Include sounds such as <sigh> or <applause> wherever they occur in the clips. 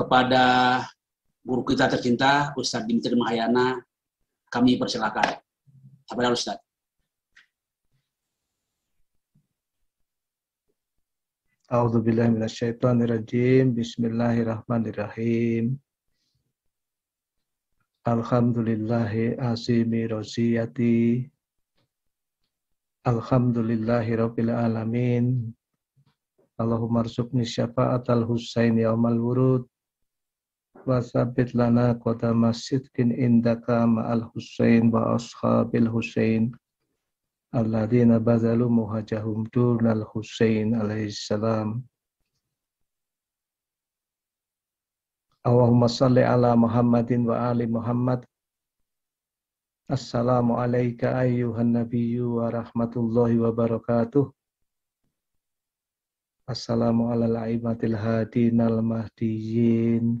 kepada guru kita tercinta Ustadz Dimitri Mahayana kami persilakan. Kepada Ustadz. A'udzubillahiminasyaitonirrajim. Bismillahirrahmanirrahim. Alhamdulillahi asimi rosiyati. Alhamdulillahi rabbil alamin. Allahumma rsukni syafa'at al husain yaumal wurud. وثبت لنا قدم الصدق Maal مع wa Ashabil الحسين الذين بذلوا muhajahum دون الحسين alaihi salam. Allahumma salli ala Muhammadin wa ali Muhammad. Assalamu alayka ayyuhan nabiyyu wa rahmatullahi wa barakatuh. Assalamu ala al-aimatil al mahdiyin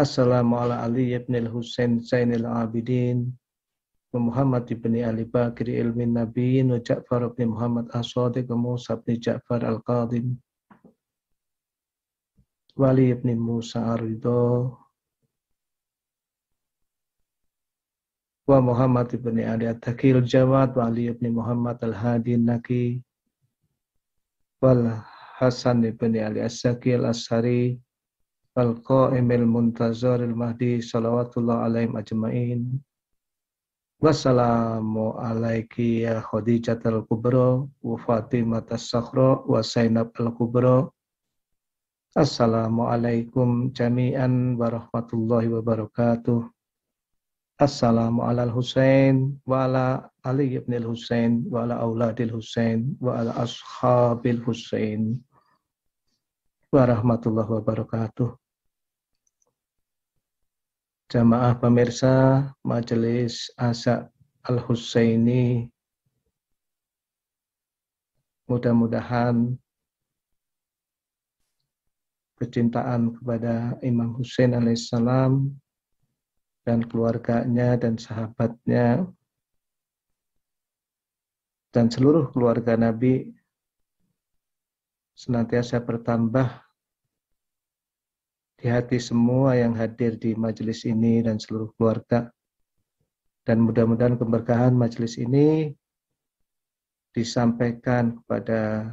Assalamu ala Ali ibn al-Husain Zainil Abidin wa Muhammad ibn Ali Bakir ilmi Nabi wa Ja'far ibn Muhammad as-Sadiq wa Musa ibn Ja'far al-Qadim Wali ibn Musa ar-Ridho wa Muhammad ibn Ali at-Takil Jawad wa Ali ibn Muhammad al-Hadi Naki wal Hasan ibn Ali as-Sakil as-Sari as sakil as sari Al-Qa'imil Muntazaril Mahdi Salawatullah alaihim ajma'in Wassalamu alaiki ya Khadijat al-Kubra wa Fatimah as-Sakhra wa Sainab al-Kubra Assalamualaikum jami'an warahmatullahi wabarakatuh Assalamu ala al-Husain wa ala Ali ibn al-Husain wa ala auladil Husain wa ala ashabil Husain warahmatullahi wabarakatuh jamaah pemirsa Majelis Asak Al Husaini. Mudah-mudahan kecintaan kepada Imam Hussein alaihissalam dan keluarganya dan sahabatnya dan seluruh keluarga Nabi senantiasa bertambah di hati semua yang hadir di majelis ini dan seluruh keluarga. Dan mudah-mudahan keberkahan majelis ini disampaikan kepada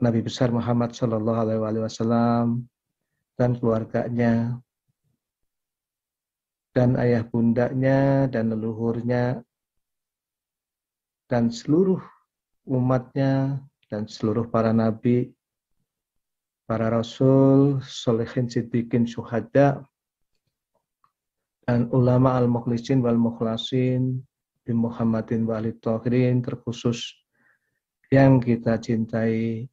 Nabi besar Muhammad SAW dan keluarganya dan ayah bundanya dan leluhurnya dan seluruh umatnya dan seluruh para nabi para rasul, solehin siddiqin syuhada, dan ulama al-mukhlisin wal-mukhlasin, di Muhammadin wa terkhusus yang kita cintai,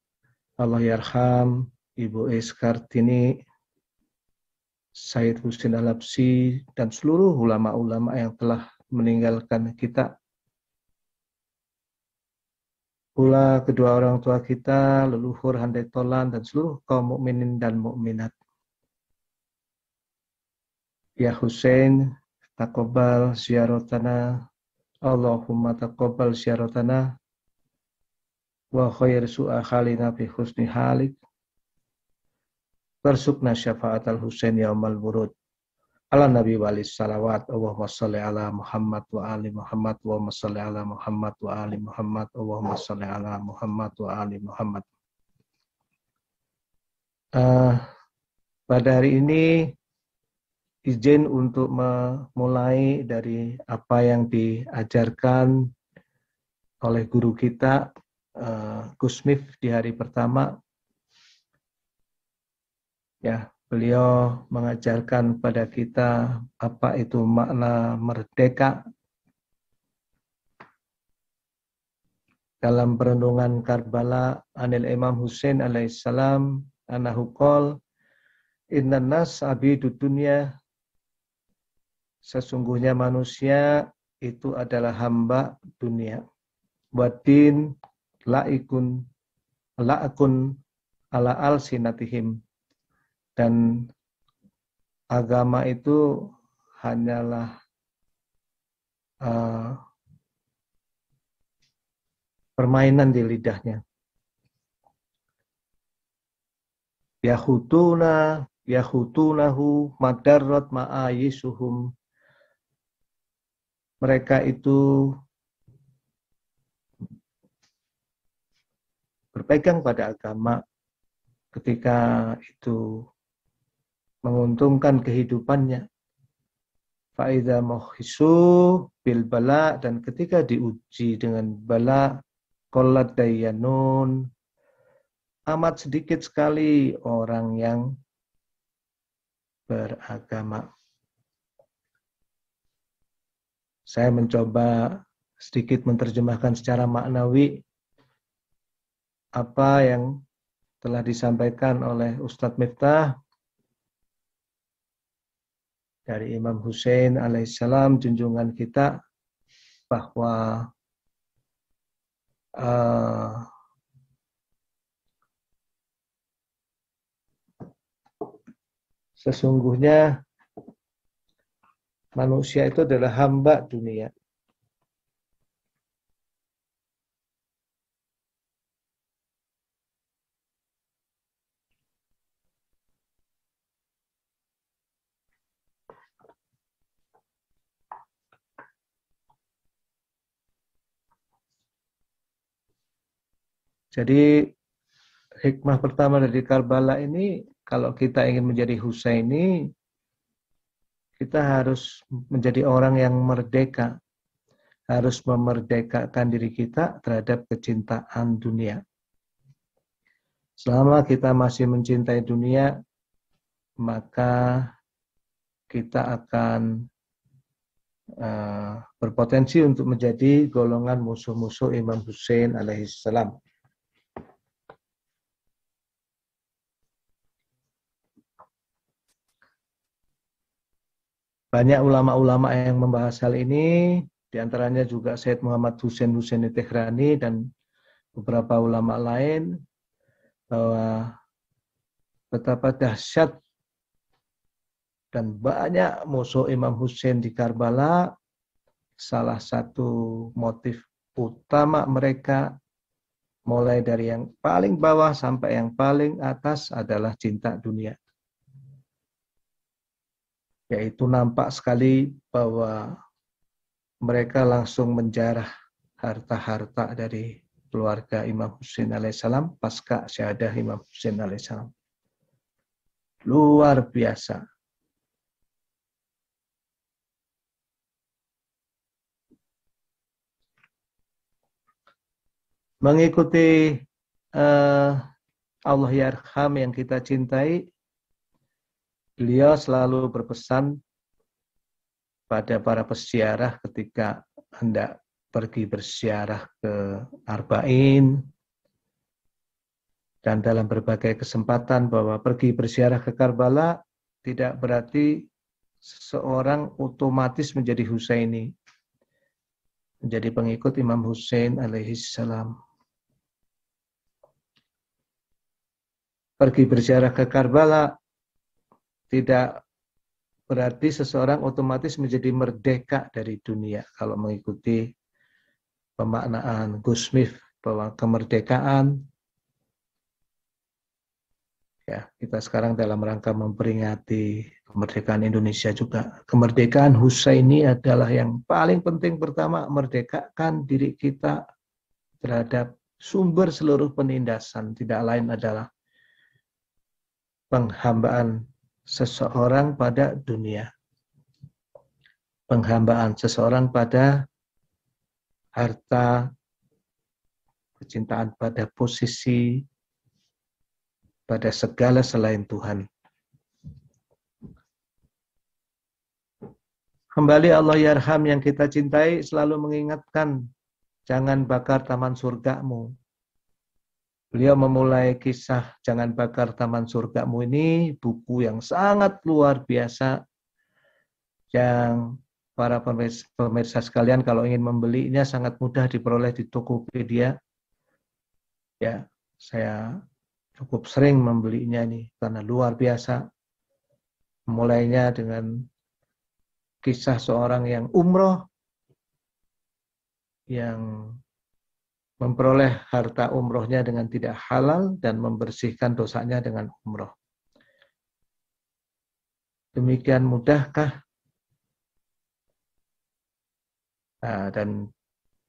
Allah yarham, Ibu Eskartini, Kartini, Said Husin Alabsi, dan seluruh ulama-ulama yang telah meninggalkan kita pula kedua orang tua kita, leluhur, handai tolan, dan seluruh kaum mukminin dan mukminat. Ya Hussein, takobal syiarotana, Allahumma takobal syiarotana, wa khair su'a khalina fi husni halik, Bersukna syafaat al-Husain yaumal murud ala nabi wa ali salawat Allahumma salli ala Muhammad wa ali Muhammad wa salli ala Muhammad wa ali Muhammad Allahumma salli ala Muhammad wa ali Muhammad uh, pada hari ini izin untuk memulai dari apa yang diajarkan oleh guru kita uh, eh, Gusmif di hari pertama ya Beliau mengajarkan kepada kita apa itu makna merdeka. Dalam perenungan Karbala, Anil Imam Hussein alaihissalam, anahu qol, Inna nas abidu dunia, sesungguhnya manusia itu adalah hamba dunia. Wadin laikun la'akun ala al sinatihim dan agama itu hanyalah uh, permainan di lidahnya. Yahutuna, yahutunahu, Madarot ma'ayisuhum. Mereka itu berpegang pada agama ketika itu menguntungkan kehidupannya. Fa'idha mohisu bil bala dan ketika diuji dengan bala kolat dayanun amat sedikit sekali orang yang beragama. Saya mencoba sedikit menerjemahkan secara maknawi apa yang telah disampaikan oleh Ustadz Miftah dari Imam Hussein alaihissalam junjungan kita bahwa uh, sesungguhnya manusia itu adalah hamba dunia Jadi hikmah pertama dari Karbala ini kalau kita ingin menjadi Husaini kita harus menjadi orang yang merdeka. Harus memerdekakan diri kita terhadap kecintaan dunia. Selama kita masih mencintai dunia, maka kita akan eh, berpotensi untuk menjadi golongan musuh-musuh Imam Hussein alaihissalam. Banyak ulama-ulama yang membahas hal ini, diantaranya juga Syed Muhammad Hussein Hussein Tehrani dan beberapa ulama lain, bahwa betapa dahsyat dan banyak musuh Imam Hussein di Karbala, salah satu motif utama mereka mulai dari yang paling bawah sampai yang paling atas adalah cinta dunia yaitu nampak sekali bahwa mereka langsung menjarah harta-harta dari keluarga Imam Husain alaihissalam pasca syahadah Imam Husain alaihissalam. Luar biasa. Mengikuti uh, Allah Yarham yang kita cintai beliau selalu berpesan pada para pesiarah ketika hendak pergi bersiarah ke Arba'in dan dalam berbagai kesempatan bahwa pergi bersiarah ke Karbala tidak berarti seseorang otomatis menjadi Husaini menjadi pengikut Imam Hussein alaihi salam pergi berziarah ke Karbala tidak berarti seseorang otomatis menjadi merdeka dari dunia kalau mengikuti pemaknaan Gusmif bahwa kemerdekaan ya kita sekarang dalam rangka memperingati kemerdekaan Indonesia juga kemerdekaan Husaini adalah yang paling penting pertama merdekakan diri kita terhadap sumber seluruh penindasan tidak lain adalah penghambaan seseorang pada dunia. Penghambaan seseorang pada harta, kecintaan pada posisi, pada segala selain Tuhan. Kembali Allah Yarham yang kita cintai selalu mengingatkan, jangan bakar taman surgamu, Beliau memulai kisah Jangan Bakar Taman Surgamu ini, buku yang sangat luar biasa yang para pemirsa, pemirsa sekalian kalau ingin membelinya sangat mudah diperoleh di Tokopedia. Ya, saya cukup sering membelinya nih karena luar biasa. Mulainya dengan kisah seorang yang umroh yang memperoleh harta umrohnya dengan tidak halal dan membersihkan dosanya dengan umroh. Demikian mudahkah? Nah, dan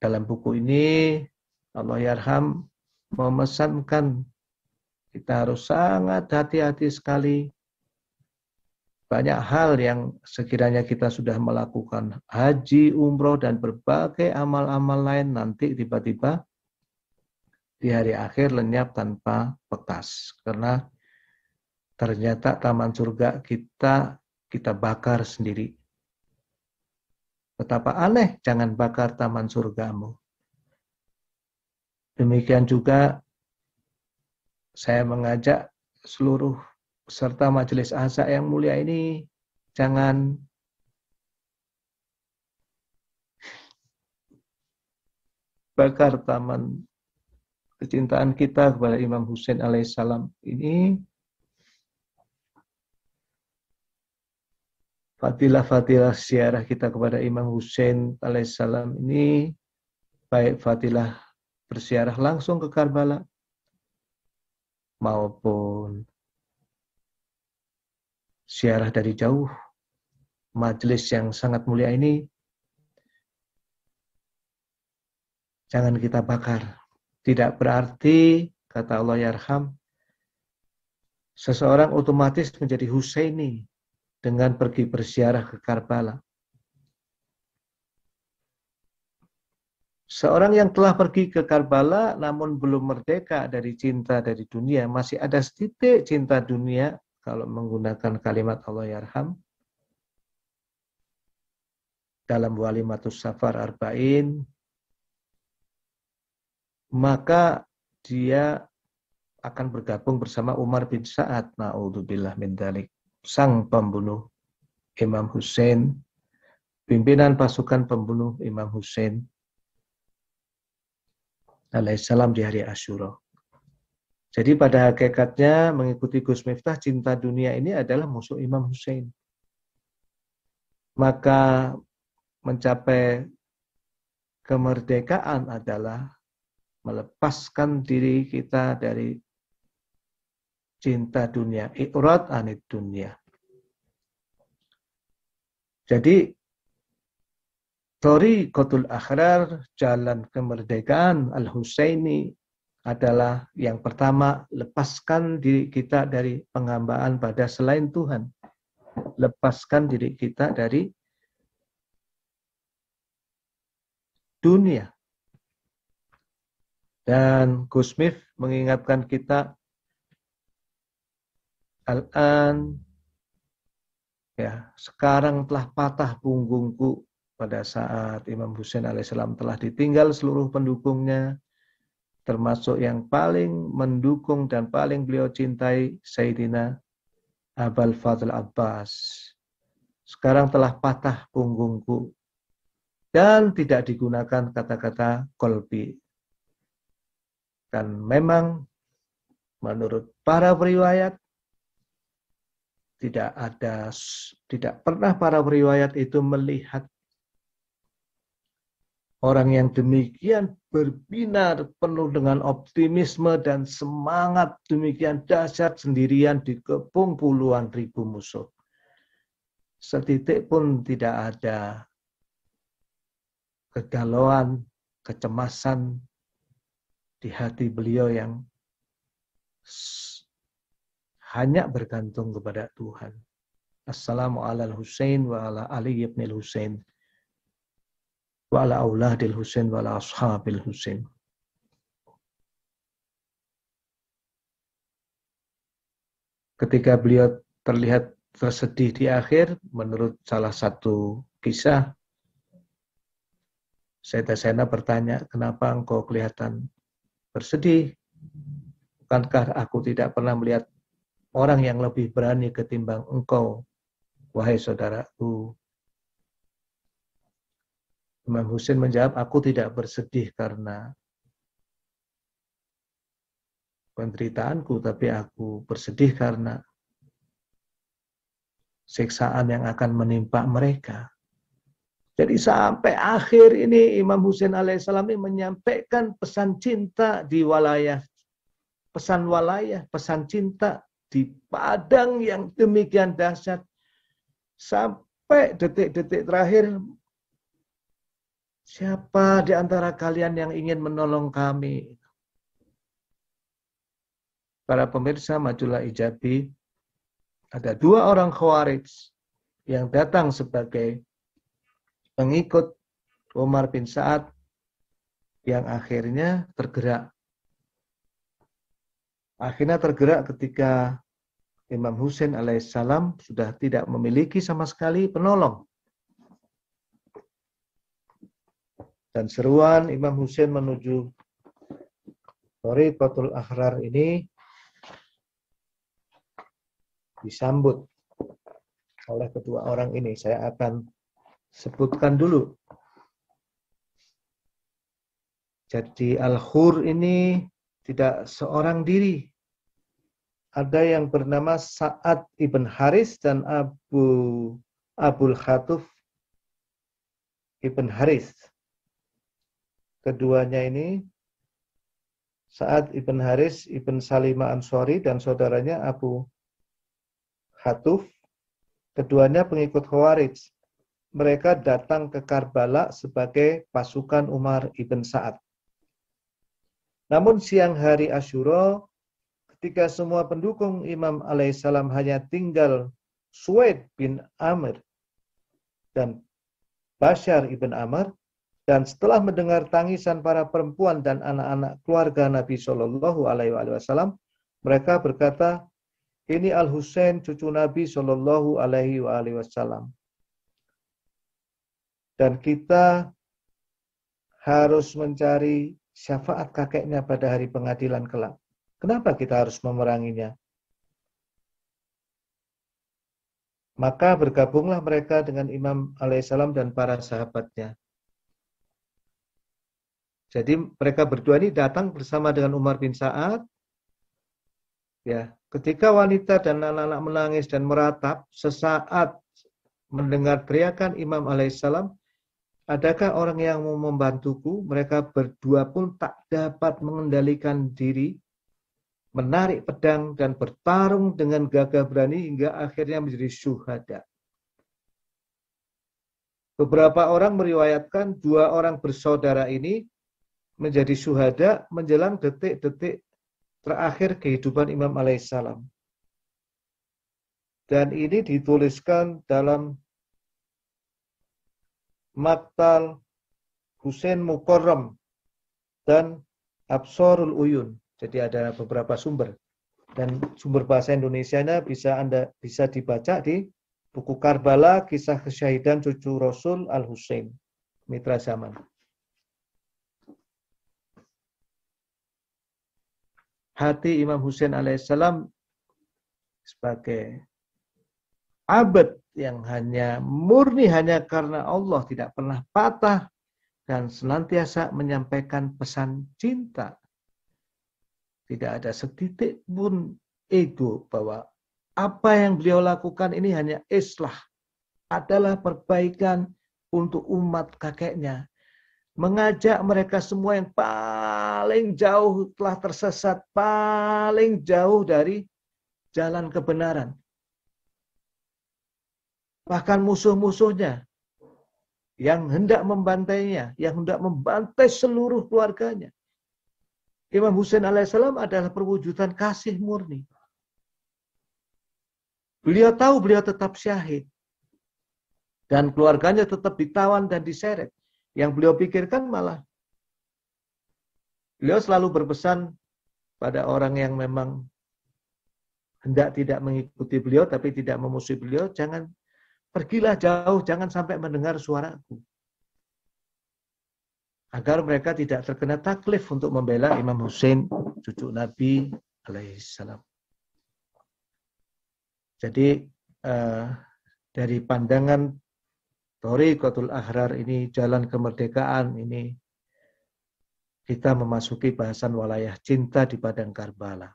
dalam buku ini Allah Yarham memesankan kita harus sangat hati-hati sekali. Banyak hal yang sekiranya kita sudah melakukan haji, umroh, dan berbagai amal-amal lain nanti tiba-tiba di hari akhir lenyap tanpa bekas. Karena ternyata taman surga kita kita bakar sendiri. Betapa aneh jangan bakar taman surgamu. Demikian juga saya mengajak seluruh serta majelis asa yang mulia ini jangan bakar taman kecintaan kita kepada Imam Hussein alaihissalam ini fatilah-fatilah siarah kita kepada Imam Hussein alaihissalam ini baik fatilah bersiarah langsung ke Karbala maupun siarah dari jauh majelis yang sangat mulia ini jangan kita bakar tidak berarti, kata Allah Yarham, ya seseorang otomatis menjadi Husaini dengan pergi bersiarah ke Karbala. Seorang yang telah pergi ke Karbala namun belum merdeka dari cinta dari dunia, masih ada setitik cinta dunia kalau menggunakan kalimat Allah yarham ya dalam walimatus safar arba'in maka dia akan bergabung bersama Umar bin Sa'ad naudzubillah min dalik sang pembunuh Imam Hussein pimpinan pasukan pembunuh Imam Hussein alaihissalam di hari Ashura Jadi pada hakikatnya mengikuti Gus Miftah cinta dunia ini adalah musuh Imam Hussein. Maka mencapai kemerdekaan adalah melepaskan diri kita dari cinta dunia, ikrat anid dunia. Jadi Tori Kotul Akhrar, jalan kemerdekaan Al-Husaini adalah yang pertama lepaskan diri kita dari penghambaan pada selain Tuhan. Lepaskan diri kita dari dunia. Dan Gusmif mengingatkan kita Al-an ya, sekarang telah patah punggungku pada saat Imam Husain alaihissalam telah ditinggal seluruh pendukungnya termasuk yang paling mendukung dan paling beliau cintai Sayyidina Abul Fadl Abbas. Sekarang telah patah punggungku dan tidak digunakan kata-kata kolbi. Dan memang menurut para periwayat tidak ada tidak pernah para periwayat itu melihat orang yang demikian berbinar penuh dengan optimisme dan semangat demikian dahsyat sendirian dikepung puluhan ribu musuh. Setitik pun tidak ada kegalauan, kecemasan, di hati beliau yang hanya bergantung kepada Tuhan. Assalamu ala Husain wa ala Ali ibn Husain wa ala auladil Husain wa ala ashabil Husain. Ketika beliau terlihat tersedih di akhir, menurut salah satu kisah, Sayyidah Sena bertanya, kenapa engkau kelihatan bersedih. Bukankah aku tidak pernah melihat orang yang lebih berani ketimbang engkau, wahai saudaraku? Imam Husin menjawab, aku tidak bersedih karena penderitaanku, tapi aku bersedih karena siksaan yang akan menimpa mereka. Jadi sampai akhir ini Imam Hussein alaihissalam ini menyampaikan pesan cinta di walayah. Pesan walayah, pesan cinta di padang yang demikian dahsyat. Sampai detik-detik terakhir, siapa di antara kalian yang ingin menolong kami? Para pemirsa majulah ijabi, ada dua orang khawarij yang datang sebagai pengikut Umar bin Sa'ad yang akhirnya tergerak. Akhirnya tergerak ketika Imam Husain alaihissalam sudah tidak memiliki sama sekali penolong. Dan seruan Imam Husain menuju Tori Torikotul Ahrar ini disambut oleh kedua orang ini. Saya akan sebutkan dulu. Jadi Al-Hur ini tidak seorang diri. Ada yang bernama Sa'ad ibn Haris dan Abu Abul Khatuf ibn Haris. Keduanya ini Sa'ad ibn Haris ibn Salima Ansori dan saudaranya Abu Khatuf. Keduanya pengikut Khawarij mereka datang ke Karbala sebagai pasukan Umar ibn Sa'ad. Namun siang hari Ashura, ketika semua pendukung Imam alaihissalam hanya tinggal Suwaid bin Amr dan Bashar ibn Amr, dan setelah mendengar tangisan para perempuan dan anak-anak keluarga Nabi Shallallahu Alaihi Wasallam, mereka berkata, ini Al Husain cucu Nabi Shallallahu Alaihi Wasallam. Dan kita harus mencari syafaat kakeknya pada hari pengadilan kelak. Kenapa kita harus memeranginya? Maka bergabunglah mereka dengan Imam alaihissalam dan para sahabatnya. Jadi mereka berdua ini datang bersama dengan Umar bin Sa'ad. Ya, ketika wanita dan anak-anak menangis dan meratap, sesaat mendengar teriakan Imam alaihissalam, Adakah orang yang mau membantuku? Mereka berdua pun tak dapat mengendalikan diri, menarik pedang dan bertarung dengan gagah berani hingga akhirnya menjadi syuhada. Beberapa orang meriwayatkan dua orang bersaudara ini menjadi syuhada menjelang detik-detik terakhir kehidupan Imam alaihissalam. Dan ini dituliskan dalam Maktal Husain Mukorram dan Absorul Uyun. Jadi ada beberapa sumber dan sumber bahasa Indonesianya bisa Anda bisa dibaca di buku Karbala Kisah Kesyahidan Cucu Rasul Al Husain Mitra Zaman. Hati Imam Husain alaihissalam sebagai abad yang hanya murni hanya karena Allah tidak pernah patah dan senantiasa menyampaikan pesan cinta. Tidak ada setitik pun ego bahwa apa yang beliau lakukan ini hanya islah, adalah perbaikan untuk umat kakeknya. Mengajak mereka semua yang paling jauh telah tersesat, paling jauh dari jalan kebenaran bahkan musuh-musuhnya yang hendak membantainya, yang hendak membantai seluruh keluarganya. Imam Hussein alaihissalam adalah perwujudan kasih murni. Beliau tahu beliau tetap syahid. Dan keluarganya tetap ditawan dan diseret. Yang beliau pikirkan malah. Beliau selalu berpesan pada orang yang memang hendak tidak mengikuti beliau tapi tidak memusuhi beliau, jangan Pergilah jauh, jangan sampai mendengar suaraku. Agar mereka tidak terkena taklif untuk membela Imam Hussein, cucu Nabi alaihissalam. Jadi uh, dari pandangan Tori Qatul Ahrar ini, jalan kemerdekaan ini, kita memasuki bahasan walayah cinta di Padang Karbala.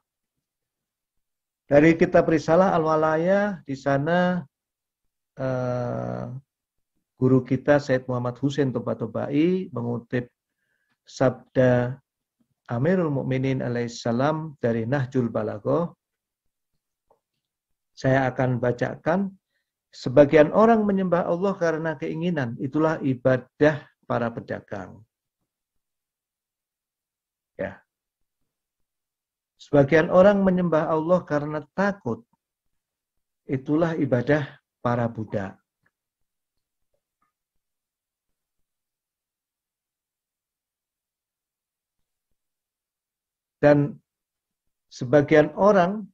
Dari kitab Risalah al walayah di sana Eh, guru kita Said Muhammad Husain Tobatobai mengutip sabda Amirul Mukminin alaihissalam dari Nahjul Balaghah saya akan bacakan sebagian orang menyembah Allah karena keinginan itulah ibadah para pedagang ya sebagian orang menyembah Allah karena takut itulah ibadah para Buddha Dan sebagian orang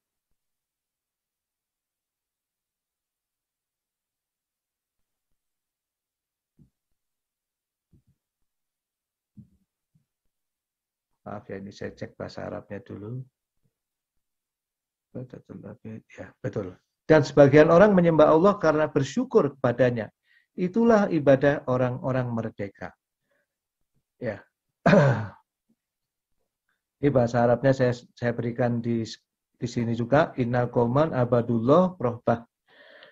Maaf ya, ini saya cek bahasa Arabnya dulu. Ya, betul. Dan sebagian orang menyembah Allah karena bersyukur kepadanya. Itulah ibadah orang-orang merdeka. Ya. <clears throat> Ini bahasa Arabnya saya saya berikan di di sini juga inna koman abadullah rohbah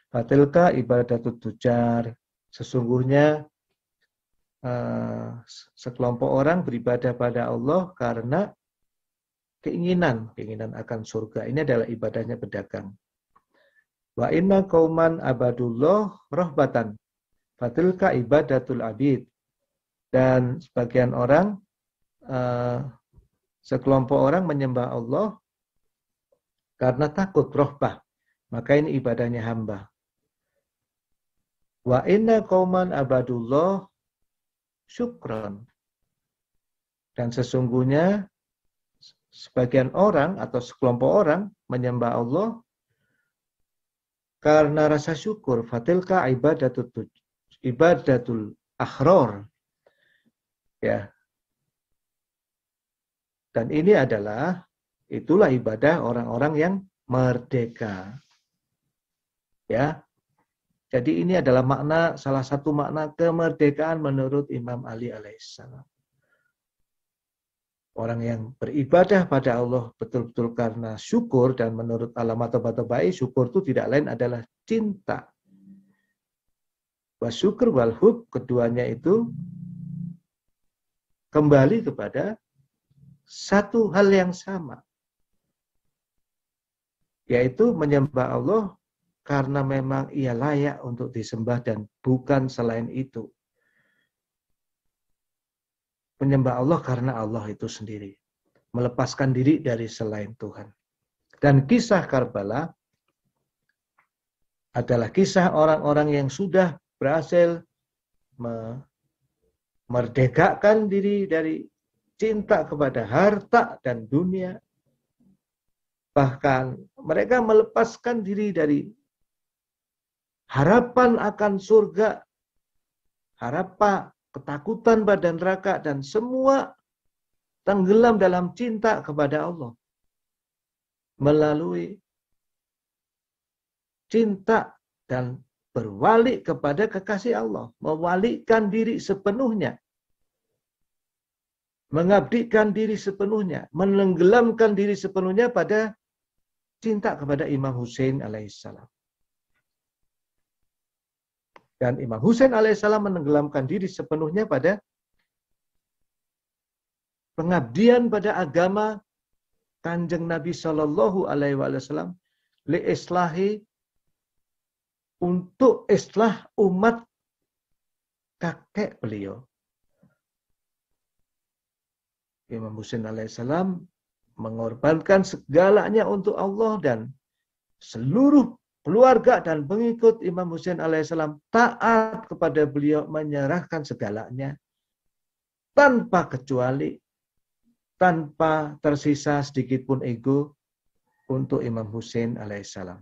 batilka ibadatut tujar sesungguhnya uh, sekelompok orang beribadah pada Allah karena keinginan keinginan akan surga ini adalah ibadahnya pedagang Wa inna kauman abadullah rohbatan. Fatilka ibadatul abid. Dan sebagian orang, uh, sekelompok orang menyembah Allah karena takut rohbah. Maka ini ibadahnya hamba. Wa inna kauman abadullah syukron. Dan sesungguhnya sebagian orang atau sekelompok orang menyembah Allah karena rasa syukur fatilka ibadatul ibadatul akhror ya dan ini adalah itulah ibadah orang-orang yang merdeka ya jadi ini adalah makna salah satu makna kemerdekaan menurut Imam Ali alaihissalam orang yang beribadah pada Allah betul-betul karena syukur dan menurut alamat tobat-tobai syukur itu tidak lain adalah cinta. syukur, wal hub keduanya itu kembali kepada satu hal yang sama. Yaitu menyembah Allah karena memang ia layak untuk disembah dan bukan selain itu. Menyembah Allah karena Allah itu sendiri. Melepaskan diri dari selain Tuhan. Dan kisah Karbala adalah kisah orang-orang yang sudah berhasil merdekakan diri dari cinta kepada harta dan dunia. Bahkan mereka melepaskan diri dari harapan akan surga, harapan ketakutan pada neraka, dan semua tenggelam dalam cinta kepada Allah. Melalui cinta dan berwalik kepada kekasih Allah. Mewalikan diri sepenuhnya. Mengabdikan diri sepenuhnya. Menenggelamkan diri sepenuhnya pada cinta kepada Imam Hussein alaihissalam. Dan Imam Hussein alaihissalam menenggelamkan diri sepenuhnya pada pengabdian pada agama Kanjeng Nabi Shallallahu Alaihi Wasallam islahi untuk islah umat kakek beliau. Imam Husain alaihissalam mengorbankan segalanya untuk Allah dan seluruh keluarga dan pengikut Imam Husain alaihissalam taat kepada beliau menyerahkan segalanya tanpa kecuali tanpa tersisa sedikit pun ego untuk Imam Husain alaihissalam.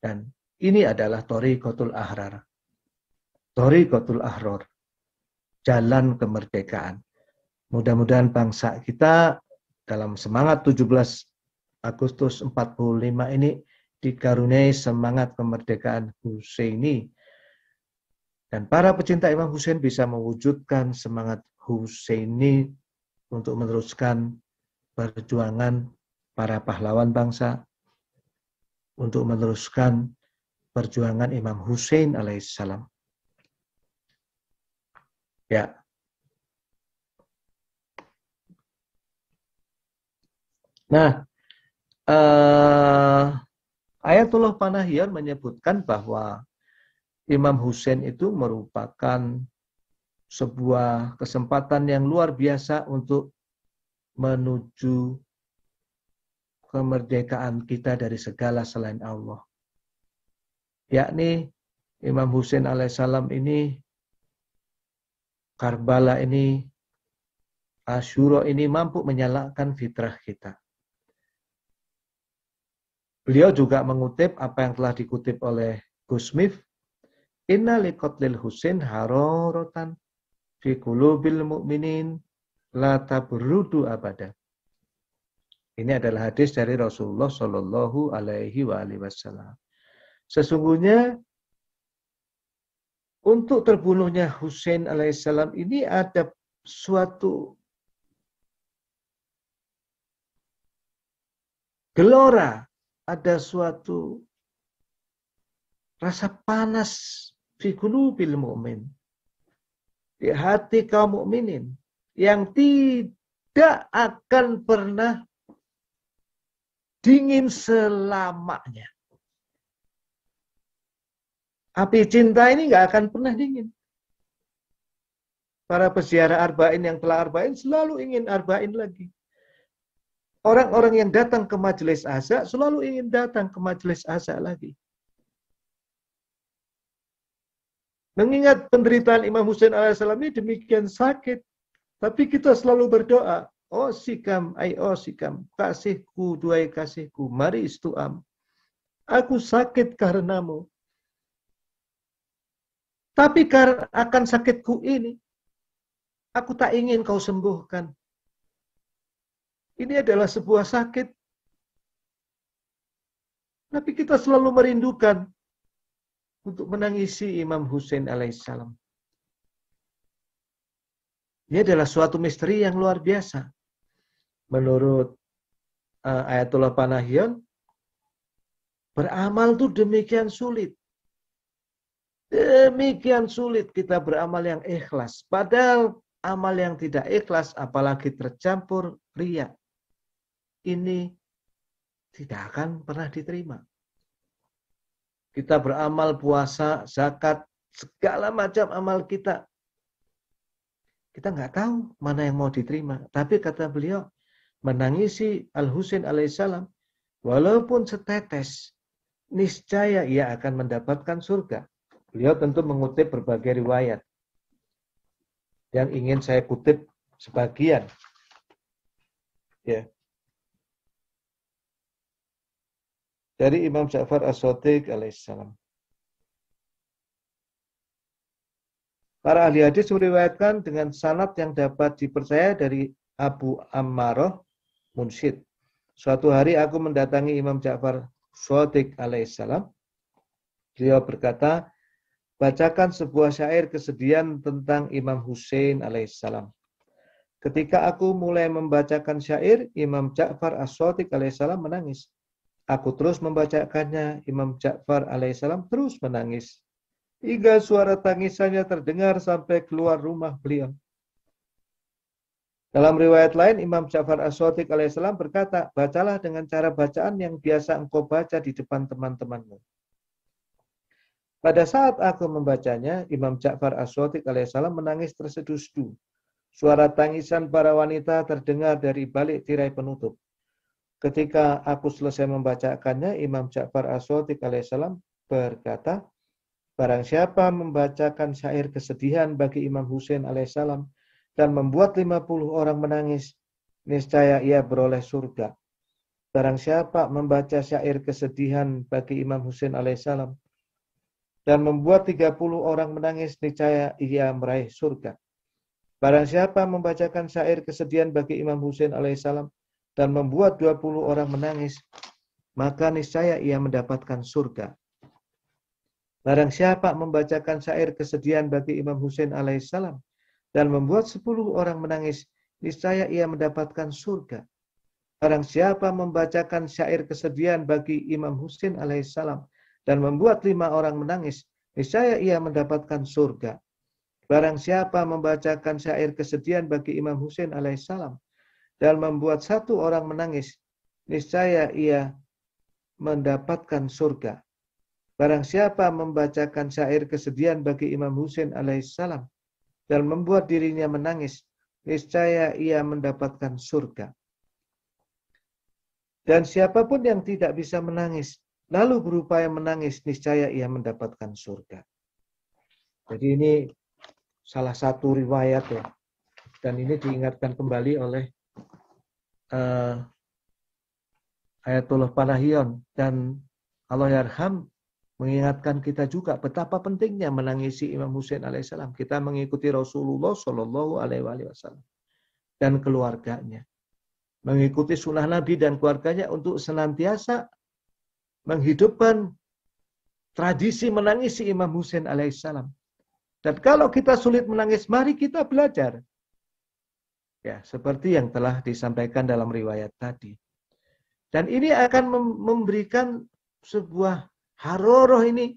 Dan ini adalah Tori Torikotul Ahrar. Tori Torikotul Ahrar. Jalan kemerdekaan. Mudah-mudahan bangsa kita dalam semangat 17 Agustus 45 ini dikaruniai semangat kemerdekaan Husaini dan para pecinta Imam Husain bisa mewujudkan semangat Husaini untuk meneruskan perjuangan para pahlawan bangsa untuk meneruskan perjuangan Imam Hussein alaihissalam. Ya. Nah, uh, Ayatullah Panahian menyebutkan bahwa Imam Hussein itu merupakan sebuah kesempatan yang luar biasa untuk menuju kemerdekaan kita dari segala selain Allah. Yakni Imam Hussein alaihissalam ini, Karbala ini, Asyuro ini mampu menyalakan fitrah kita. Beliau juga mengutip apa yang telah dikutip oleh Mif. Inna likotlil husin harorotan fi kulubil mu'minin la tabrudu abada. Ini adalah hadis dari Rasulullah Shallallahu Alaihi Wasallam. Sesungguhnya untuk terbunuhnya Hussein alaihissalam ini ada suatu gelora ada suatu rasa panas fi qulubil mu'min di hati kaum mukminin yang tidak akan pernah dingin selamanya. Api cinta ini nggak akan pernah dingin. Para peziarah Arba'in yang telah Arba'in selalu ingin Arba'in lagi. Orang-orang yang datang ke majelis asa selalu ingin datang ke majelis asa lagi. Mengingat penderitaan Imam Hussein alaihissalam ini demikian sakit, tapi kita selalu berdoa, Oh sikam, ay oh sikam, kasihku, duai kasihku, mari istuam. Aku sakit karenamu. Tapi karena akan sakitku ini, aku tak ingin kau sembuhkan. Ini adalah sebuah sakit. Tapi kita selalu merindukan untuk menangisi Imam Hussein alaihissalam. Ini adalah suatu misteri yang luar biasa. Menurut uh, eh, Ayatullah Panahion, beramal itu demikian sulit. Demikian sulit kita beramal yang ikhlas. Padahal amal yang tidak ikhlas apalagi tercampur riak ini tidak akan pernah diterima. Kita beramal puasa, zakat, segala macam amal kita. Kita nggak tahu mana yang mau diterima. Tapi kata beliau, menangisi Al-Husin alaihissalam, walaupun setetes, niscaya ia akan mendapatkan surga. Beliau tentu mengutip berbagai riwayat. Yang ingin saya kutip sebagian. Ya, dari Imam Ja'far As-Sadiq alaihissalam. Para ahli hadis meriwayatkan dengan sanat yang dapat dipercaya dari Abu Ammarah Munshid. Suatu hari aku mendatangi Imam Ja'far Sadiq alaihissalam. Beliau berkata, bacakan sebuah syair kesedihan tentang Imam Hussein alaihissalam. Ketika aku mulai membacakan syair, Imam Ja'far As-Sadiq alaihissalam menangis. Aku terus membacakannya. Imam Ja'far alaihissalam terus menangis. Hingga suara tangisannya terdengar sampai keluar rumah beliau. Dalam riwayat lain, Imam Ja'far As-Sadiq alaihissalam berkata, bacalah dengan cara bacaan yang biasa engkau baca di depan teman-temanmu. Pada saat aku membacanya, Imam Ja'far As-Sadiq alaihissalam menangis terseduh-seduh. Suara tangisan para wanita terdengar dari balik tirai penutup. Ketika aku selesai membacakannya, Imam Ja'far As-Sadiq alaihissalam berkata, Barang siapa membacakan syair kesedihan bagi Imam Hussein alaihissalam dan membuat 50 orang menangis, niscaya ia beroleh surga. Barang siapa membaca syair kesedihan bagi Imam Hussein alaihissalam dan membuat 30 orang menangis, niscaya ia meraih surga. Barang siapa membacakan syair kesedihan bagi Imam Hussein alaihissalam dan membuat 20 orang menangis, maka niscaya ia mendapatkan surga. Barang siapa membacakan syair kesedihan bagi Imam Hussein alaihissalam dan membuat 10 orang menangis, niscaya ia mendapatkan surga. Barang siapa membacakan syair kesedihan bagi Imam Hussein alaihissalam dan membuat lima orang menangis, niscaya ia mendapatkan surga. Barang siapa membacakan syair kesedihan bagi Imam Hussein alaihissalam dan membuat satu orang menangis, niscaya ia mendapatkan surga. Barang siapa membacakan syair kesedihan bagi Imam Husain alaihissalam dan membuat dirinya menangis, niscaya ia mendapatkan surga. Dan siapapun yang tidak bisa menangis, lalu berupaya menangis, niscaya ia mendapatkan surga. Jadi ini salah satu riwayat ya. Dan ini diingatkan kembali oleh uh, Ayatullah Hion dan Allahyarham mengingatkan kita juga betapa pentingnya menangisi Imam Hussein alaihissalam. Kita mengikuti Rasulullah Shallallahu alaihi wasallam dan keluarganya. Mengikuti sunnah Nabi dan keluarganya untuk senantiasa menghidupkan tradisi menangisi Imam Hussein alaihissalam. Dan kalau kita sulit menangis, mari kita belajar Ya, seperti yang telah disampaikan dalam riwayat tadi. Dan ini akan memberikan sebuah haroroh ini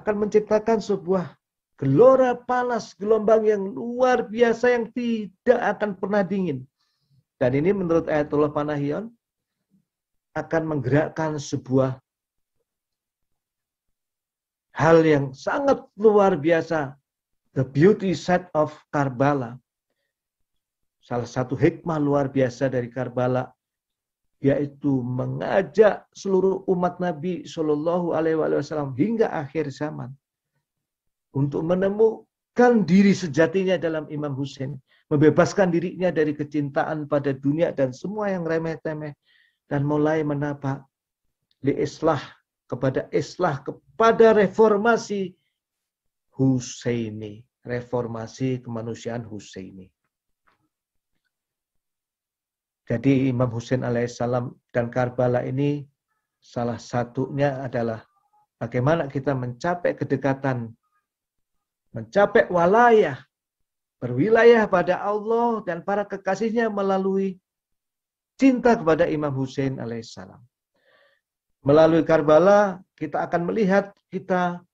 akan menciptakan sebuah gelora panas, gelombang yang luar biasa yang tidak akan pernah dingin. Dan ini menurut Ayatullah Panahion akan menggerakkan sebuah hal yang sangat luar biasa. The beauty set of Karbala salah satu hikmah luar biasa dari Karbala yaitu mengajak seluruh umat Nabi Shallallahu Alaihi Wasallam hingga akhir zaman untuk menemukan diri sejatinya dalam Imam Husain, membebaskan dirinya dari kecintaan pada dunia dan semua yang remeh-temeh dan mulai menapa di islah kepada islah kepada reformasi Husaini, reformasi kemanusiaan Husaini. Jadi Imam Hussein alaihissalam dan Karbala ini salah satunya adalah bagaimana kita mencapai kedekatan, mencapai walayah, berwilayah pada Allah dan para kekasihnya melalui cinta kepada Imam Hussein alaihissalam. Melalui Karbala kita akan melihat kita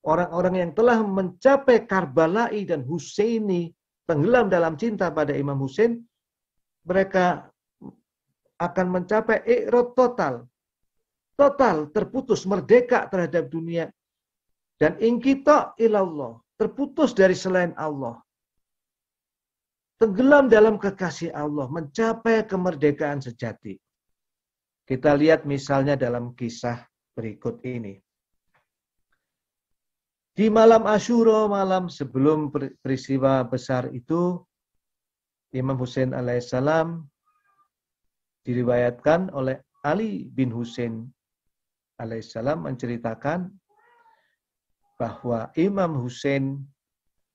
orang-orang yang telah mencapai Karbalai dan Husaini tenggelam dalam cinta pada Imam Hussein mereka akan mencapai ikrot total. Total terputus merdeka terhadap dunia dan ingkita ilallah, terputus dari selain Allah. Tenggelam dalam kekasih Allah, mencapai kemerdekaan sejati. Kita lihat misalnya dalam kisah berikut ini. Di malam Asyura, malam sebelum peristiwa besar itu, Imam Hussein alaihissalam diriwayatkan oleh Ali bin Hussein alaihissalam menceritakan bahwa Imam Hussein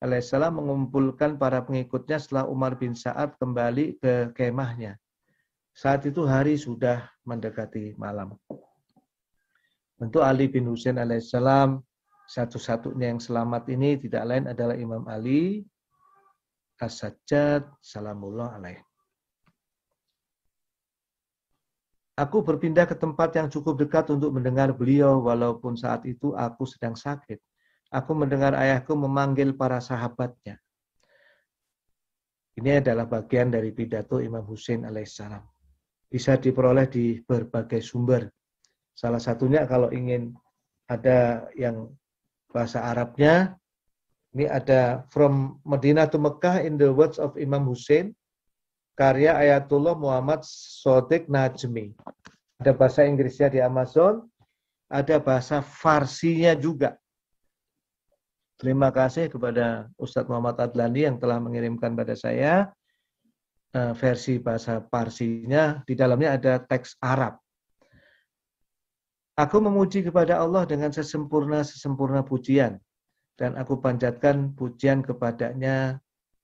alaihissalam mengumpulkan para pengikutnya setelah Umar bin Sa'ad kembali ke kemahnya. Saat itu hari sudah mendekati malam. Tentu Ali bin Hussein alaihissalam satu-satunya yang selamat ini tidak lain adalah Imam Ali As-Sajjad salamullah alaih. Aku berpindah ke tempat yang cukup dekat untuk mendengar beliau walaupun saat itu aku sedang sakit. Aku mendengar ayahku memanggil para sahabatnya. Ini adalah bagian dari pidato Imam Hussein alaihissalam. Bisa diperoleh di berbagai sumber. Salah satunya kalau ingin ada yang bahasa Arabnya, ini ada From Medina to Mekah in the words of Imam Hussein, karya Ayatullah Muhammad Sotik Najmi. Ada bahasa Inggrisnya di Amazon, ada bahasa Farsinya juga. Terima kasih kepada Ustadz Muhammad Adlani yang telah mengirimkan pada saya eh, versi bahasa Parsinya. Di dalamnya ada teks Arab. Aku memuji kepada Allah dengan sesempurna-sesempurna pujian dan aku panjatkan pujian kepadanya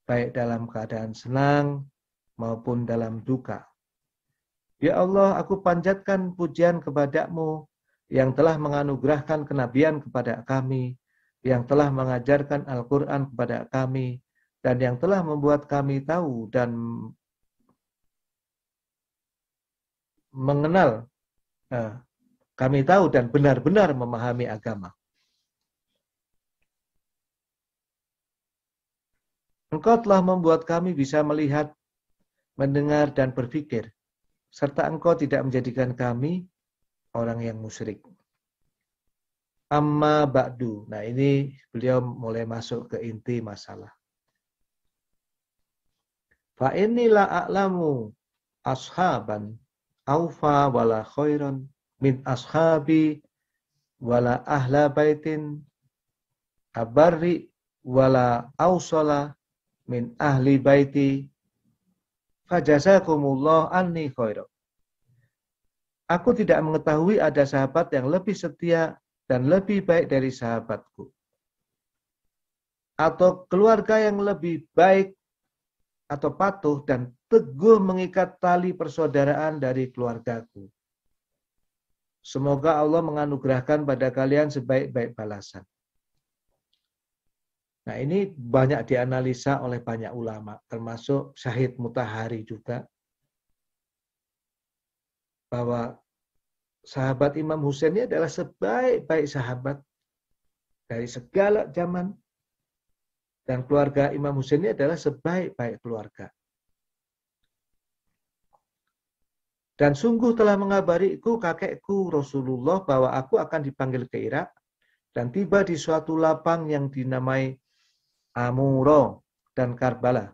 baik dalam keadaan senang maupun dalam duka. Ya Allah, aku panjatkan pujian kepadamu yang telah menganugerahkan kenabian kepada kami, yang telah mengajarkan Al-Quran kepada kami, dan yang telah membuat kami tahu dan mengenal, eh, kami tahu dan benar-benar memahami agama. Engkau telah membuat kami bisa melihat, mendengar, dan berpikir, serta engkau tidak menjadikan kami orang yang musyrik. Amma ba'du. Nah ini beliau mulai masuk ke inti masalah. Fa'inilah a'lamu ashaban aufa wala khairan min ashabi wala ahla baitin abarri wala ausala min ahli baiti fajazakumullah anni khairu. Aku tidak mengetahui ada sahabat yang lebih setia dan lebih baik dari sahabatku. Atau keluarga yang lebih baik atau patuh dan teguh mengikat tali persaudaraan dari keluargaku. Semoga Allah menganugerahkan pada kalian sebaik-baik balasan. Nah ini banyak dianalisa oleh banyak ulama, termasuk Syahid Mutahari juga, bahwa sahabat Imam Husain ini adalah sebaik-baik sahabat dari segala zaman, dan keluarga Imam Husain ini adalah sebaik-baik keluarga. Dan sungguh telah mengabariku kakekku Rasulullah bahwa aku akan dipanggil ke Irak dan tiba di suatu lapang yang dinamai Amuro, dan Karbala.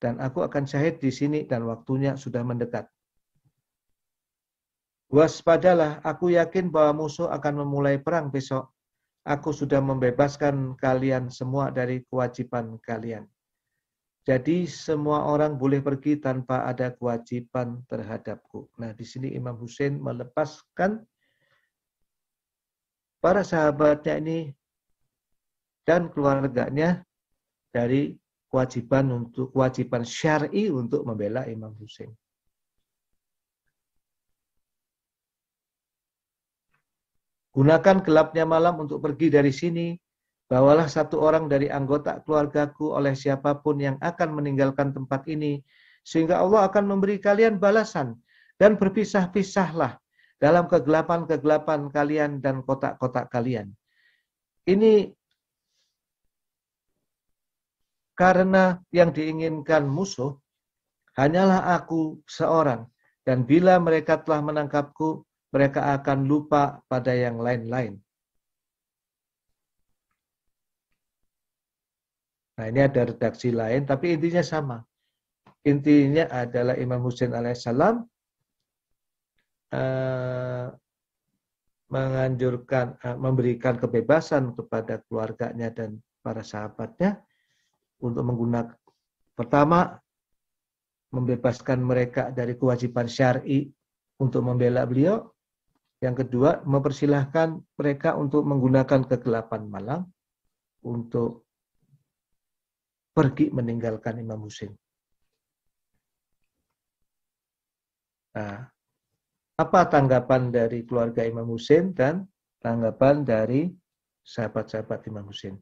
Dan aku akan syahid di sini dan waktunya sudah mendekat. Waspadalah, aku yakin bahwa musuh akan memulai perang besok. Aku sudah membebaskan kalian semua dari kewajiban kalian. Jadi semua orang boleh pergi tanpa ada kewajiban terhadapku. Nah, di sini Imam Hussein melepaskan para sahabatnya ini dan keluarganya dari kewajiban untuk kewajiban syar'i untuk membela Imam Husain. Gunakan gelapnya malam untuk pergi dari sini. Bawalah satu orang dari anggota keluargaku oleh siapapun yang akan meninggalkan tempat ini. Sehingga Allah akan memberi kalian balasan. Dan berpisah-pisahlah dalam kegelapan-kegelapan kalian dan kotak-kotak kalian. Ini karena yang diinginkan musuh hanyalah aku seorang, dan bila mereka telah menangkapku, mereka akan lupa pada yang lain-lain. Nah ini ada redaksi lain, tapi intinya sama. Intinya adalah Imam Husain alaihissalam eh, menganjurkan, eh, memberikan kebebasan kepada keluarganya dan para sahabatnya, untuk menggunakan pertama membebaskan mereka dari kewajiban syar'i untuk membela beliau. Yang kedua, mempersilahkan mereka untuk menggunakan kegelapan malam untuk pergi meninggalkan Imam Husin. Nah, apa tanggapan dari keluarga Imam Husin dan tanggapan dari sahabat-sahabat Imam Husin?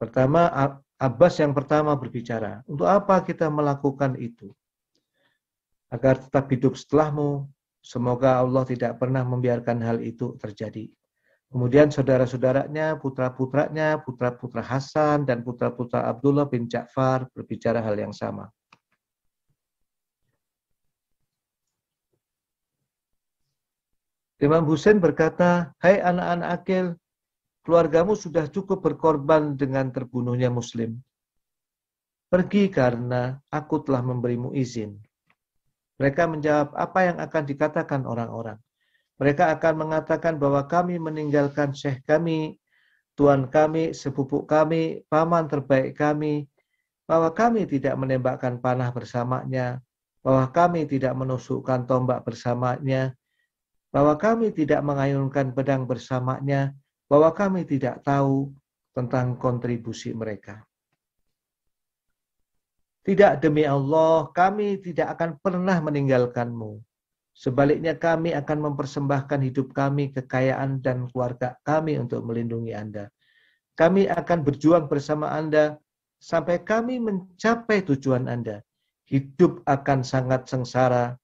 Pertama, Abbas yang pertama berbicara, untuk apa kita melakukan itu? Agar tetap hidup setelahmu, semoga Allah tidak pernah membiarkan hal itu terjadi. Kemudian saudara-saudaranya, putra-putranya, putra-putra Hasan dan putra-putra Abdullah bin Ja'far berbicara hal yang sama. Imam Husain berkata, "Hai anak-anak akil, keluargamu sudah cukup berkorban dengan terbunuhnya Muslim. Pergi karena aku telah memberimu izin. Mereka menjawab apa yang akan dikatakan orang-orang. Mereka akan mengatakan bahwa kami meninggalkan syekh kami, tuan kami, sepupu kami, paman terbaik kami, bahwa kami tidak menembakkan panah bersamanya, bahwa kami tidak menusukkan tombak bersamanya, bahwa kami tidak mengayunkan pedang bersamanya, bahwa kami tidak tahu tentang kontribusi mereka. Tidak demi Allah, kami tidak akan pernah meninggalkanmu. Sebaliknya kami akan mempersembahkan hidup kami, kekayaan, dan keluarga kami untuk melindungi Anda. Kami akan berjuang bersama Anda sampai kami mencapai tujuan Anda. Hidup akan sangat sengsara,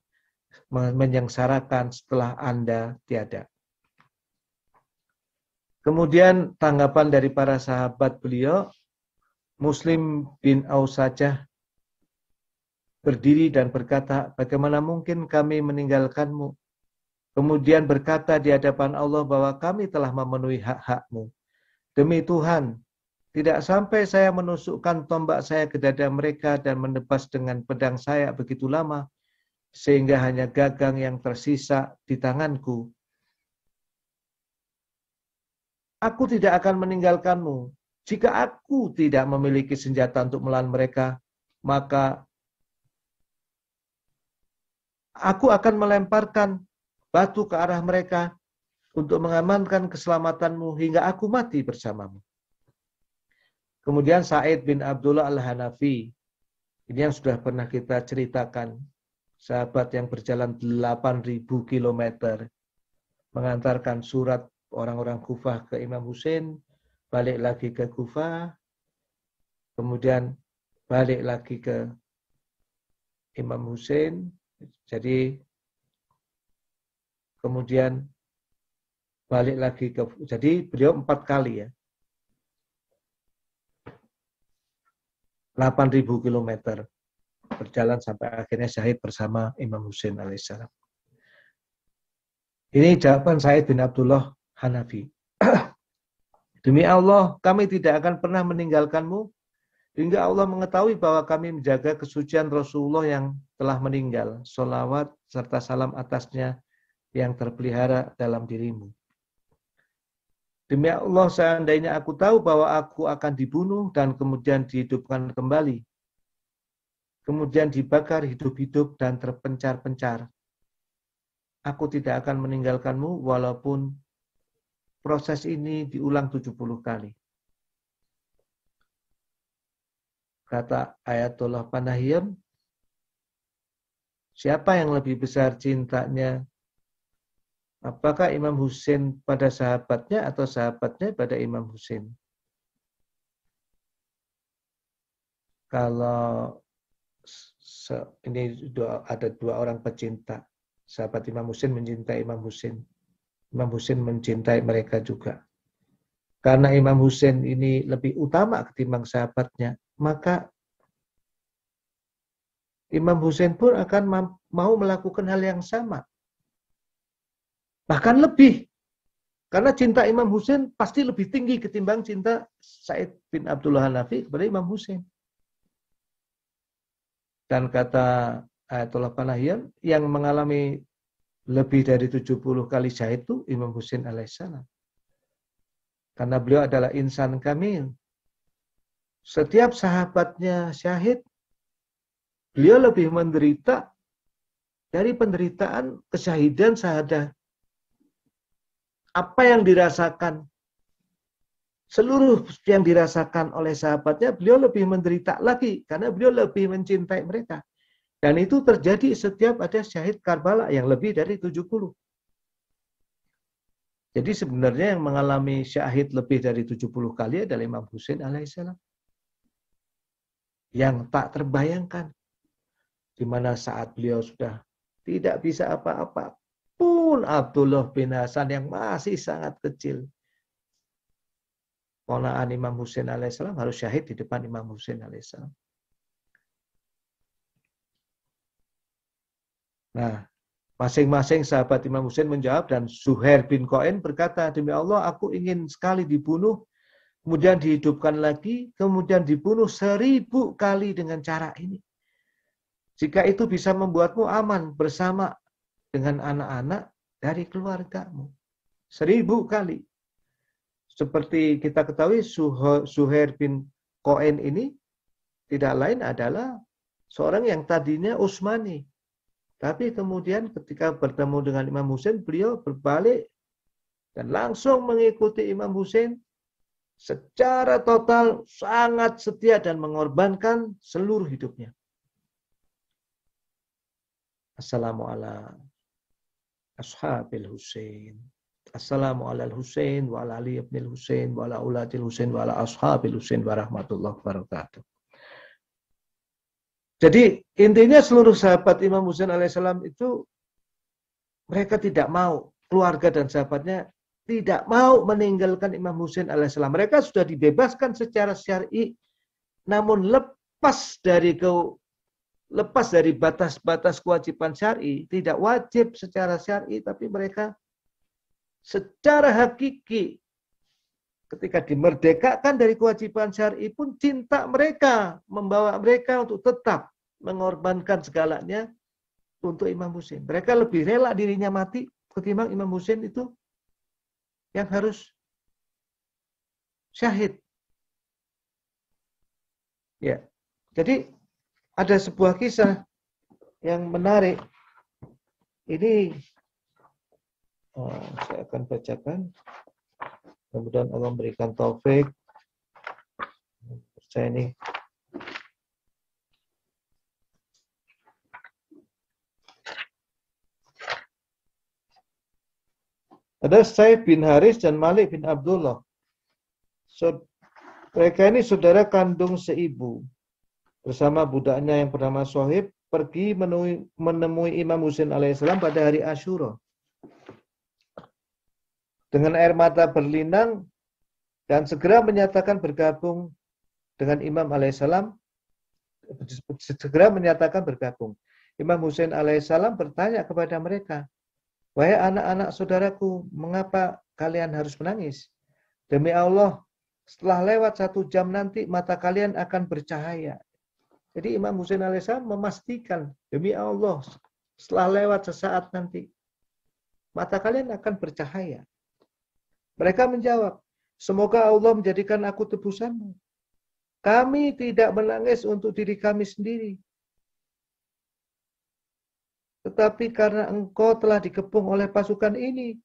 menyengsarakan setelah Anda tiada. Kemudian tanggapan dari para sahabat beliau, Muslim bin Aus saja berdiri dan berkata, bagaimana mungkin kami meninggalkanmu? Kemudian berkata di hadapan Allah bahwa kami telah memenuhi hak-hakmu. Demi Tuhan, tidak sampai saya menusukkan tombak saya ke dada mereka dan menebas dengan pedang saya begitu lama, sehingga hanya gagang yang tersisa di tanganku. Aku tidak akan meninggalkanmu. Jika aku tidak memiliki senjata untuk melawan mereka, maka aku akan melemparkan batu ke arah mereka untuk mengamankan keselamatanmu hingga aku mati bersamamu. Kemudian Said bin Abdullah Al-Hanafi, ini yang sudah pernah kita ceritakan, sahabat yang berjalan 8.000 km mengantarkan surat orang-orang Kufah ke Imam Husain, balik lagi ke Kufah, kemudian balik lagi ke Imam Husain, Jadi kemudian balik lagi ke jadi beliau empat kali ya. 8.000 km berjalan sampai akhirnya Syahid bersama Imam Husain alaihissalam. Ini jawaban Said bin Abdullah Hanafi. <clears throat> Demi Allah, kami tidak akan pernah meninggalkanmu hingga Allah mengetahui bahwa kami menjaga kesucian Rasulullah yang telah meninggal, solawat serta salam atasnya yang terpelihara dalam dirimu. Demi Allah, seandainya aku tahu bahwa aku akan dibunuh dan kemudian dihidupkan kembali, kemudian dibakar hidup-hidup dan terpencar-pencar, aku tidak akan meninggalkanmu walaupun proses ini diulang 70 kali. Kata Ayatullah Panahiyam, siapa yang lebih besar cintanya? Apakah Imam Husain pada sahabatnya atau sahabatnya pada Imam Husain? Kalau ini ada dua orang pecinta, sahabat Imam Husain mencintai Imam Husain, Imam Husain mencintai mereka juga. Karena Imam Husain ini lebih utama ketimbang sahabatnya, maka Imam Husain pun akan mau melakukan hal yang sama. Bahkan lebih. Karena cinta Imam Husain pasti lebih tinggi ketimbang cinta Said bin Abdullah Hanafi kepada Imam Husain. Dan kata Ayatollah Panahian, yang mengalami lebih dari 70 kali jahit itu Imam Husin alaihissalam. Karena beliau adalah insan kamil. Setiap sahabatnya syahid, beliau lebih menderita dari penderitaan kesyahidan sahada. Apa yang dirasakan seluruh yang dirasakan oleh sahabatnya, beliau lebih menderita lagi karena beliau lebih mencintai mereka. Dan itu terjadi setiap ada syahid Karbala yang lebih dari 70. Jadi sebenarnya yang mengalami syahid lebih dari 70 kali adalah Imam Hussein alaihissalam. Yang tak terbayangkan. Di mana saat beliau sudah tidak bisa apa-apa pun Abdullah bin Hasan yang masih sangat kecil. Ponaan Imam Hussein alaihissalam harus syahid di depan Imam Hussein alaihissalam. Nah, masing-masing sahabat Imam Husain menjawab dan Zuhair bin Koen berkata, demi Allah aku ingin sekali dibunuh, kemudian dihidupkan lagi, kemudian dibunuh seribu kali dengan cara ini. Jika itu bisa membuatmu aman bersama dengan anak-anak dari keluargamu. Seribu kali. Seperti kita ketahui, Zuhair bin Koen ini tidak lain adalah seorang yang tadinya Usmani, tapi kemudian ketika bertemu dengan Imam Husain, beliau berbalik dan langsung mengikuti Imam Husain secara total sangat setia dan mengorbankan seluruh hidupnya. Assalamu ashabil Husain. Assalamu Husain wa ala Ali ibn Husain wa ala ulatil Husain wa ala ashabil Husain wa rahmatullah wabarakatuh. Jadi intinya seluruh sahabat Imam Husain alaihissalam itu mereka tidak mau keluarga dan sahabatnya tidak mau meninggalkan Imam Husain alaihissalam. Mereka sudah dibebaskan secara syar'i, namun lepas dari ke lepas dari batas-batas kewajiban syar'i, tidak wajib secara syar'i, tapi mereka secara hakiki ketika dimerdekakan dari kewajiban syari pun cinta mereka membawa mereka untuk tetap mengorbankan segalanya untuk Imam Husain. Mereka lebih rela dirinya mati ketimbang Imam Husain itu yang harus syahid. Ya. Jadi ada sebuah kisah yang menarik. Ini oh, saya akan bacakan. Kemudian Allah memberikan taufik. Saya ini Ada Syaikh bin Haris dan Malik bin Abdullah. So, mereka ini saudara kandung seibu. Bersama budaknya yang bernama Sohib, pergi menemui, menemui Imam Husin alaihissalam pada hari Ashura dengan air mata berlinang dan segera menyatakan bergabung dengan Imam alaihissalam segera menyatakan bergabung. Imam Hussein alaihissalam bertanya kepada mereka, Wahai anak-anak saudaraku, mengapa kalian harus menangis? Demi Allah, setelah lewat satu jam nanti mata kalian akan bercahaya. Jadi Imam Hussein alaihissalam memastikan, demi Allah, setelah lewat sesaat nanti, mata kalian akan bercahaya. Mereka menjawab, semoga Allah menjadikan aku tebusanmu. Kami tidak menangis untuk diri kami sendiri. Tetapi karena engkau telah dikepung oleh pasukan ini.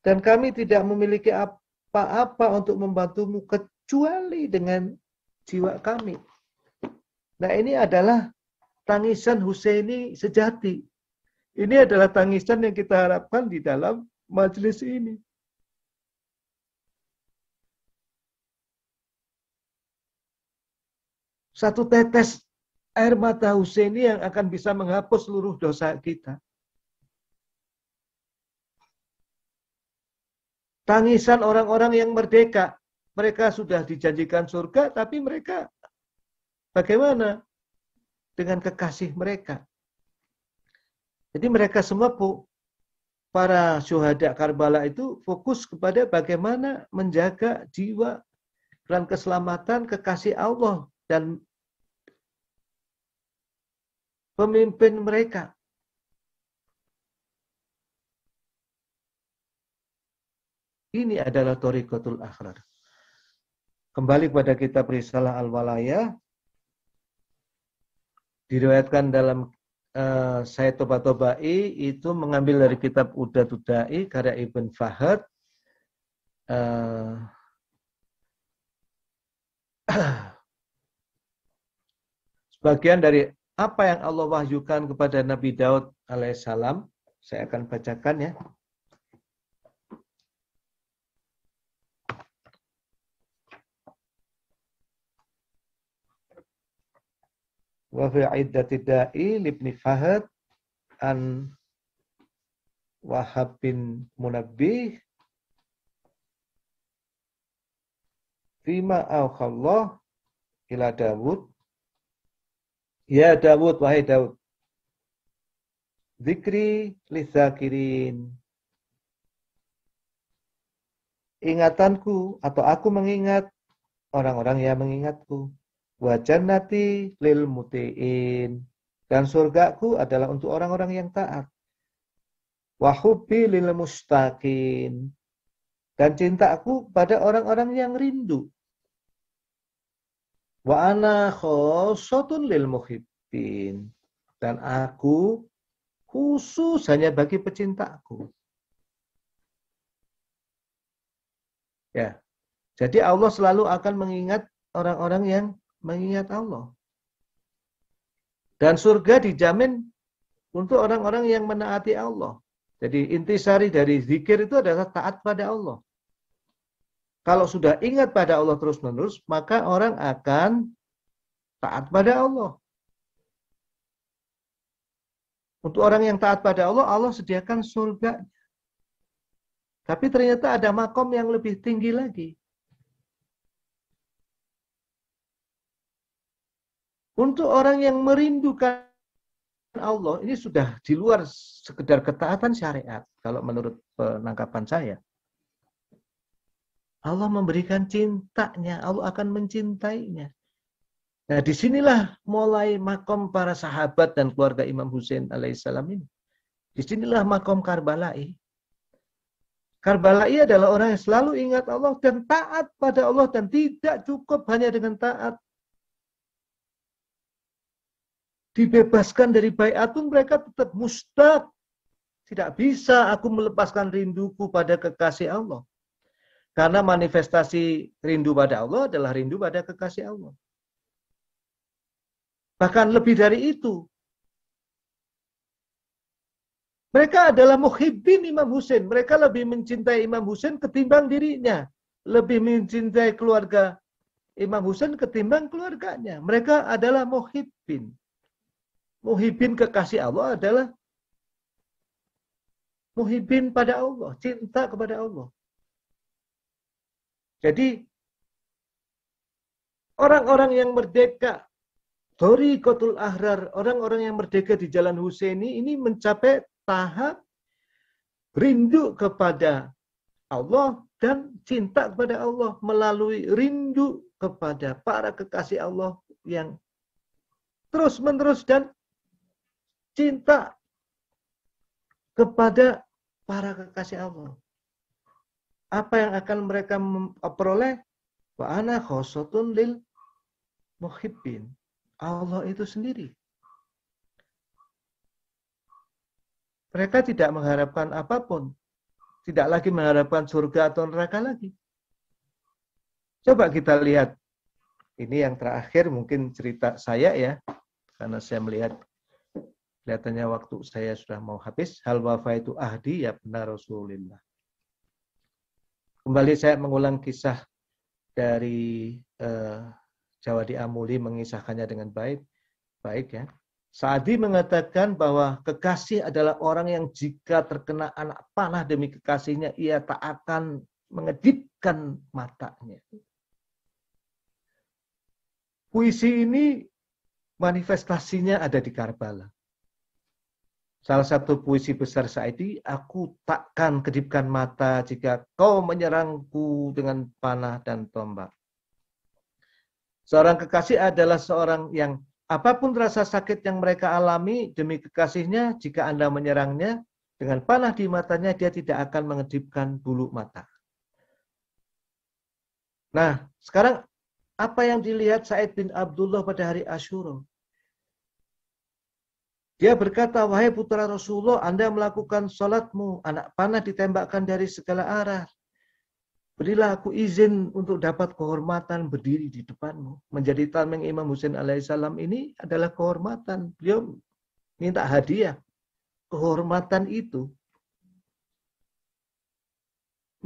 Dan kami tidak memiliki apa-apa untuk membantumu kecuali dengan jiwa kami. Nah ini adalah tangisan Husaini sejati. Ini adalah tangisan yang kita harapkan di dalam majelis ini. Satu tetes air mata Husaini yang akan bisa menghapus seluruh dosa kita. Tangisan orang-orang yang merdeka. Mereka sudah dijanjikan surga, tapi mereka bagaimana? Dengan kekasih mereka. Jadi mereka semua para syuhada Karbala itu fokus kepada bagaimana menjaga jiwa dan keselamatan kekasih Allah dan pemimpin mereka. Ini adalah Torikotul Akhrar. Kembali kepada kitab Risalah Al-Walaya. Diriwayatkan dalam uh, eh, saya Toba Tobai itu mengambil dari kitab Tudai karya Ibn Fahad. Uh, <clears throat> Bagian dari apa yang Allah wahyukan kepada Nabi Daud alaihissalam, saya akan bacakan ya. Wa fi iddati da'i libni Fahad an Wahab bin Munabbih Fima awkallah ila Dawud Ya Dawud, wahai Dawud. Zikri lizakirin. Ingatanku atau aku mengingat orang-orang yang mengingatku. Wajan nati lil mutiin. Dan surgaku adalah untuk orang-orang yang taat. Wahubi lil mustaqin. Dan cintaku pada orang-orang yang rindu. Wa ana khosotun lil muhibbin. Dan aku khusus hanya bagi pecintaku. Ya. Jadi Allah selalu akan mengingat orang-orang yang mengingat Allah. Dan surga dijamin untuk orang-orang yang menaati Allah. Jadi intisari dari zikir itu adalah taat pada Allah. Kalau sudah ingat pada Allah terus-menerus, maka orang akan taat pada Allah. Untuk orang yang taat pada Allah, Allah sediakan surga. Tapi ternyata ada makom yang lebih tinggi lagi. Untuk orang yang merindukan Allah, ini sudah di luar sekedar ketaatan syariat, kalau menurut penangkapan saya. Allah memberikan cintanya, Allah akan mencintainya. Nah, disinilah mulai makom para sahabat dan keluarga Imam Hussein alaihissalam ini. Disinilah makom Karbala'i. Karbala'i adalah orang yang selalu ingat Allah dan taat pada Allah dan tidak cukup hanya dengan taat. Dibebaskan dari bayat pun mereka tetap mustad. Tidak bisa aku melepaskan rinduku pada kekasih Allah. Karena manifestasi rindu pada Allah adalah rindu pada kekasih Allah. Bahkan lebih dari itu. Mereka adalah muhibbin Imam Husain. Mereka lebih mencintai Imam Husain ketimbang dirinya. Lebih mencintai keluarga Imam Husain ketimbang keluarganya. Mereka adalah muhibbin. Muhibbin kekasih Allah adalah muhibbin pada Allah. Cinta kepada Allah. Jadi orang-orang yang merdeka Dori Kotul Ahrar, orang-orang yang merdeka di Jalan Husaini ini mencapai tahap rindu kepada Allah dan cinta kepada Allah melalui rindu kepada para kekasih Allah yang terus-menerus dan cinta kepada para kekasih Allah apa yang akan mereka peroleh? Wa ana khosotun lil muhibbin. Allah itu sendiri. Mereka tidak mengharapkan apapun. Tidak lagi mengharapkan surga atau neraka lagi. Coba kita lihat. Ini yang terakhir mungkin cerita saya ya. Karena saya melihat kelihatannya waktu saya sudah mau habis. Hal wafa itu ahdi ya benar Rasulullah. Kembali saya mengulang kisah dari uh, Jawa di Amuli mengisahkannya dengan baik. Baik ya. Saadi mengatakan bahwa kekasih adalah orang yang jika terkena anak panah demi kekasihnya, ia tak akan mengedipkan matanya. Puisi ini manifestasinya ada di Karbala. Salah satu puisi besar Saidi, aku takkan kedipkan mata jika kau menyerangku dengan panah dan tombak. Seorang kekasih adalah seorang yang apapun rasa sakit yang mereka alami demi kekasihnya, jika Anda menyerangnya, dengan panah di matanya dia tidak akan mengedipkan bulu mata. Nah, sekarang apa yang dilihat Said bin Abdullah pada hari Ashura? Dia berkata, wahai putra Rasulullah, Anda melakukan sholatmu. Anak panah ditembakkan dari segala arah. Berilah aku izin untuk dapat kehormatan berdiri di depanmu. Menjadi tameng Imam Husain alaihissalam ini adalah kehormatan. Beliau minta hadiah. Kehormatan itu.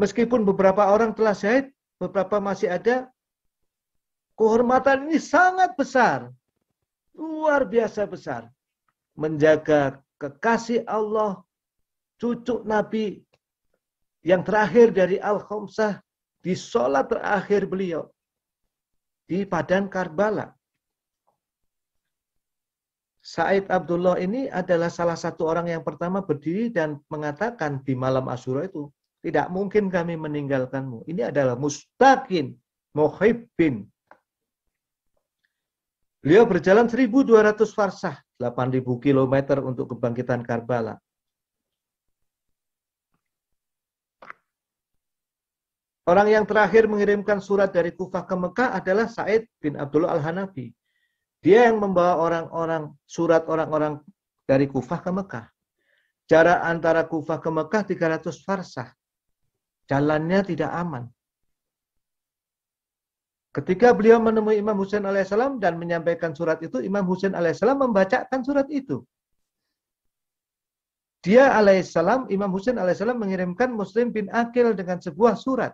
Meskipun beberapa orang telah syahid, beberapa masih ada, kehormatan ini sangat besar. Luar biasa besar menjaga kekasih Allah, cucu Nabi yang terakhir dari al Khomsah di sholat terakhir beliau di Padang Karbala. Said Abdullah ini adalah salah satu orang yang pertama berdiri dan mengatakan di malam Asyura itu, tidak mungkin kami meninggalkanmu. Ini adalah mustakin, muhibbin, Beliau berjalan 1200 farsah, 8000 km untuk kebangkitan Karbala. Orang yang terakhir mengirimkan surat dari Kufah ke Mekah adalah Said bin Abdullah Al-Hanafi. Dia yang membawa orang-orang surat orang-orang dari Kufah ke Mekah. Jarak antara Kufah ke Mekah 300 farsah. Jalannya tidak aman. Ketika beliau menemui Imam Husain alaihissalam dan menyampaikan surat itu, Imam Husain alaihissalam membacakan surat itu. Dia alaihissalam, Imam Husain alaihissalam mengirimkan Muslim bin Akil dengan sebuah surat.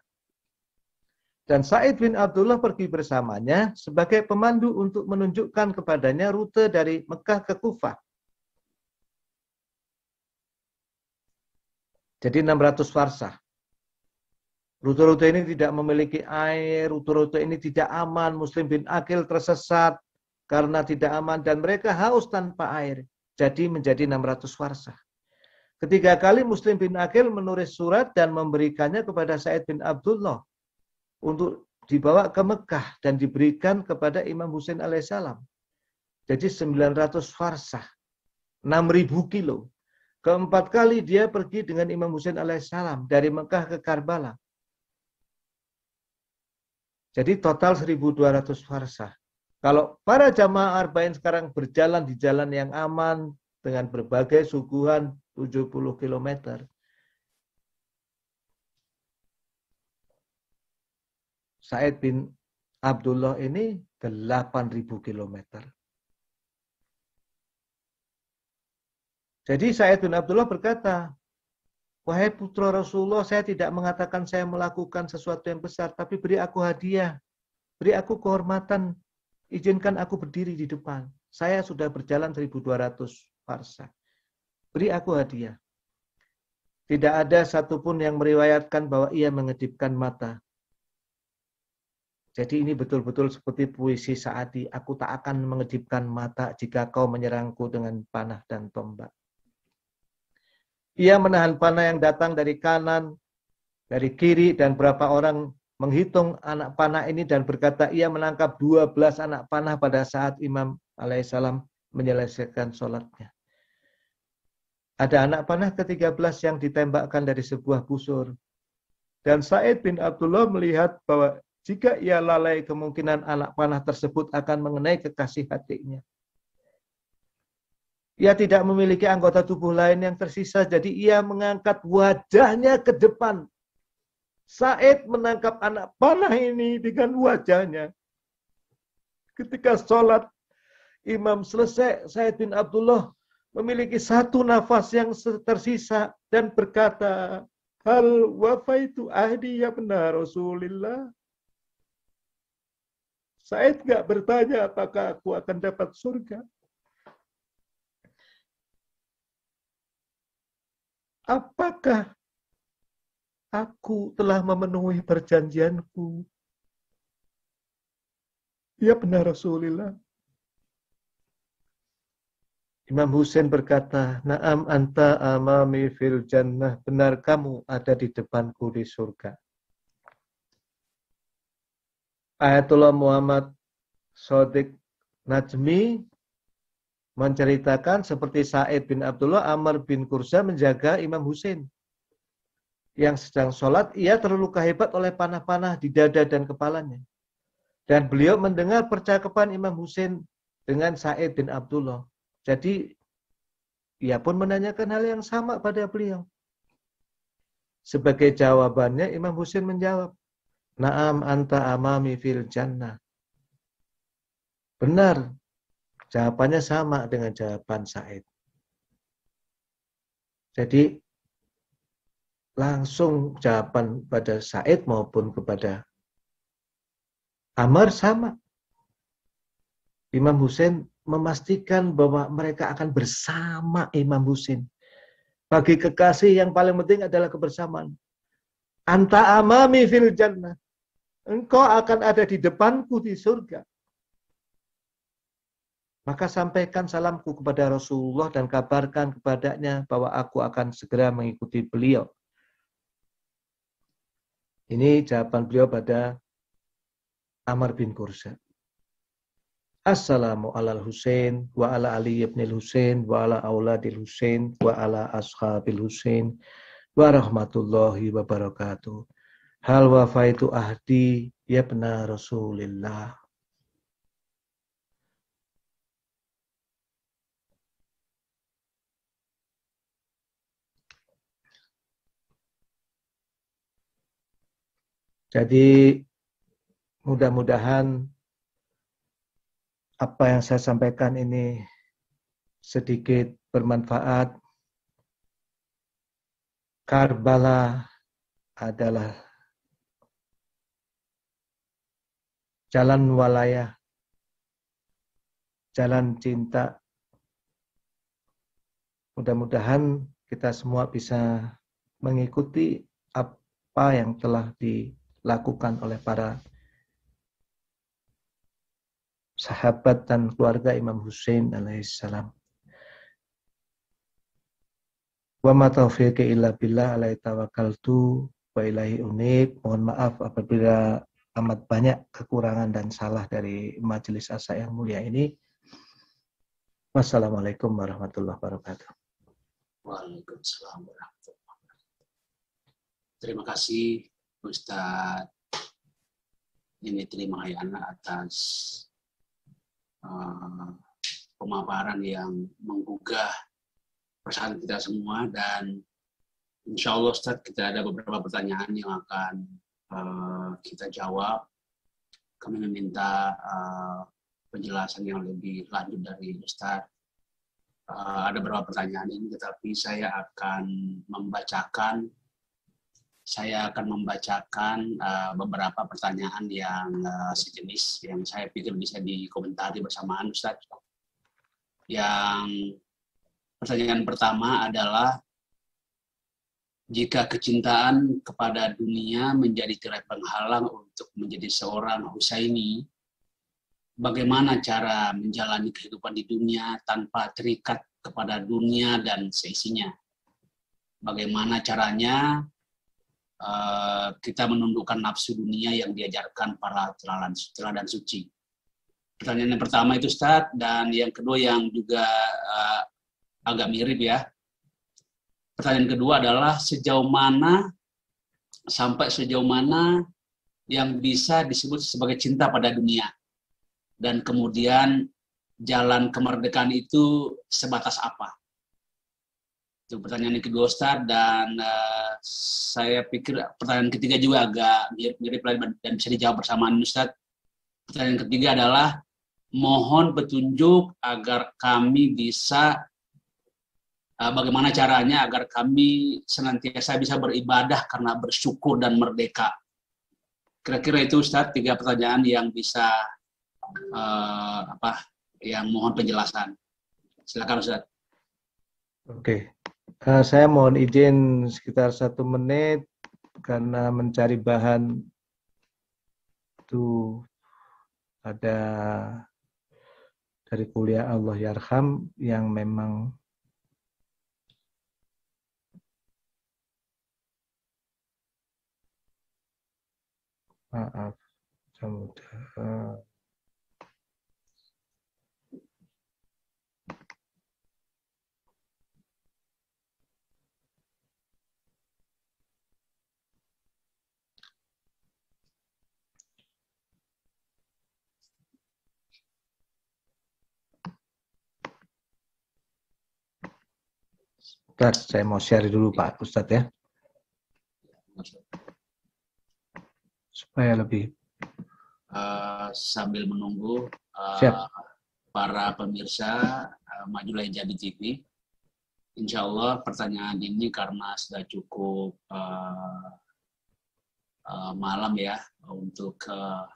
Dan Said bin Abdullah pergi bersamanya sebagai pemandu untuk menunjukkan kepadanya rute dari Mekah ke Kufah. Jadi 600 farsah. Rute-rute ini tidak memiliki air, rute-rute ini tidak aman, Muslim bin Akil tersesat karena tidak aman dan mereka haus tanpa air. Jadi menjadi 600 warsah. Ketiga kali Muslim bin Akil menulis surat dan memberikannya kepada Said bin Abdullah untuk dibawa ke Mekah dan diberikan kepada Imam Hussein alaihissalam. Jadi 900 farsah, 6.000 kilo. Keempat kali dia pergi dengan Imam Hussein alaihissalam dari Mekah ke Karbala. Jadi total 1.200 farsah. Kalau para jamaah arba'in sekarang berjalan di jalan yang aman dengan berbagai suguhan 70 km. Said bin Abdullah ini 8.000 km. Jadi Said bin Abdullah berkata, Wahai putra Rasulullah, saya tidak mengatakan saya melakukan sesuatu yang besar, tapi beri aku hadiah. Beri aku kehormatan. Izinkan aku berdiri di depan. Saya sudah berjalan 1200 farsa. Beri aku hadiah. Tidak ada satupun yang meriwayatkan bahwa ia mengedipkan mata. Jadi ini betul-betul seperti puisi saati. Aku tak akan mengedipkan mata jika kau menyerangku dengan panah dan tombak. Ia menahan panah yang datang dari kanan, dari kiri, dan berapa orang menghitung anak panah ini dan berkata ia menangkap 12 anak panah pada saat Imam alaihissalam menyelesaikan sholatnya. Ada anak panah ke-13 yang ditembakkan dari sebuah busur. Dan Said bin Abdullah melihat bahwa jika ia lalai kemungkinan anak panah tersebut akan mengenai kekasih hatinya. Ia tidak memiliki anggota tubuh lain yang tersisa, jadi ia mengangkat wajahnya ke depan. Said menangkap anak panah ini dengan wajahnya. Ketika sholat imam selesai, Said bin Abdullah memiliki satu nafas yang tersisa dan berkata, Hal wafaitu ahdi ya benar Rasulillah. Said nggak bertanya apakah aku akan dapat surga. apakah aku telah memenuhi perjanjianku? Ya benar Rasulullah. Imam Husain berkata, Naam anta amami fil jannah. Benar kamu ada di depanku di surga. Ayatullah Muhammad Sodik Najmi menceritakan seperti Said bin Abdullah Amr bin Kursa menjaga Imam Husain yang sedang sholat, ia terluka hebat oleh panah-panah di dada dan kepalanya. Dan beliau mendengar percakapan Imam Husain dengan Said bin Abdullah. Jadi, ia pun menanyakan hal yang sama pada beliau. Sebagai jawabannya, Imam Husain menjawab, Naam anta amami fil jannah. Benar, Jawabannya sama dengan jawaban Said. Jadi langsung jawaban pada Said maupun kepada Amr sama. Imam Husain memastikan bahwa mereka akan bersama Imam Husain. Bagi kekasih yang paling penting adalah kebersamaan. Anta amami fil jannah. Engkau akan ada di depanku di surga. Maka sampaikan salamku kepada Rasulullah dan kabarkan kepadanya bahwa aku akan segera mengikuti beliau. Ini jawaban beliau pada Amr bin Kursa. Assalamu ala Husain wa ala Ali ibn Husain wa ala auladil Husain wa ala ashabil Husain wa rahmatullahi wa barakatuh. Hal wafaitu ahdi ya benar Rasulillah. Jadi mudah-mudahan apa yang saya sampaikan ini sedikit bermanfaat. Karbala adalah jalan walayah, jalan cinta. Mudah-mudahan kita semua bisa mengikuti apa yang telah di dilakukan oleh para sahabat dan keluarga Imam Hussein alaihissalam. Wa ma taufiqi illa billah alaihi tawakkaltu wa ilahi unib. Mohon maaf apabila amat banyak kekurangan dan salah dari majelis asa yang mulia ini. Wassalamualaikum warahmatullahi wabarakatuh. Waalaikumsalam warahmatullahi wabarakatuh. Terima kasih Ustadz ini terima kasih atas uh, pemaparan yang menggugah perasaan kita semua dan insya Allah Ustaz kita ada beberapa pertanyaan yang akan uh, kita jawab. Kami meminta uh, penjelasan yang lebih lanjut dari Ustaz. Uh, ada beberapa pertanyaan ini, tetapi saya akan membacakan saya akan membacakan uh, beberapa pertanyaan yang uh, sejenis yang saya pikir bisa dikomentari bersamaan Ustaz. Yang pertanyaan pertama adalah jika kecintaan kepada dunia menjadi tirai penghalang untuk menjadi seorang Husaini, bagaimana cara menjalani kehidupan di dunia tanpa terikat kepada dunia dan seisinya? Bagaimana caranya Eh, kita menundukkan nafsu dunia yang diajarkan para teladan, teladan suci. Pertanyaan yang pertama itu Ustaz, dan yang kedua yang juga uh, agak mirip ya. Pertanyaan kedua adalah sejauh mana sampai sejauh mana yang bisa disebut sebagai cinta pada dunia dan kemudian jalan kemerdekaan itu sebatas apa? Itu pertanyaan yang kedua Ustaz dan uh, saya pikir pertanyaan ketiga juga agak mirip-mirip dan bisa dijawab bersamaan Ustaz. Pertanyaan ketiga adalah mohon petunjuk agar kami bisa uh, bagaimana caranya agar kami senantiasa bisa beribadah karena bersyukur dan merdeka. Kira-kira itu Ustaz tiga pertanyaan yang bisa uh, apa yang mohon penjelasan. Silakan Ustaz. Oke. Uh, saya mohon izin sekitar satu menit karena mencari bahan itu ada dari kuliah Allah Yarham yang memang maaf Uh. Bentar, saya mau share dulu Pak Ustadz ya. Supaya lebih. Uh, sambil menunggu uh, Siap. para pemirsa uh, Majulah Jadi TV. Insya Allah pertanyaan ini karena sudah cukup uh, uh, malam ya untuk uh,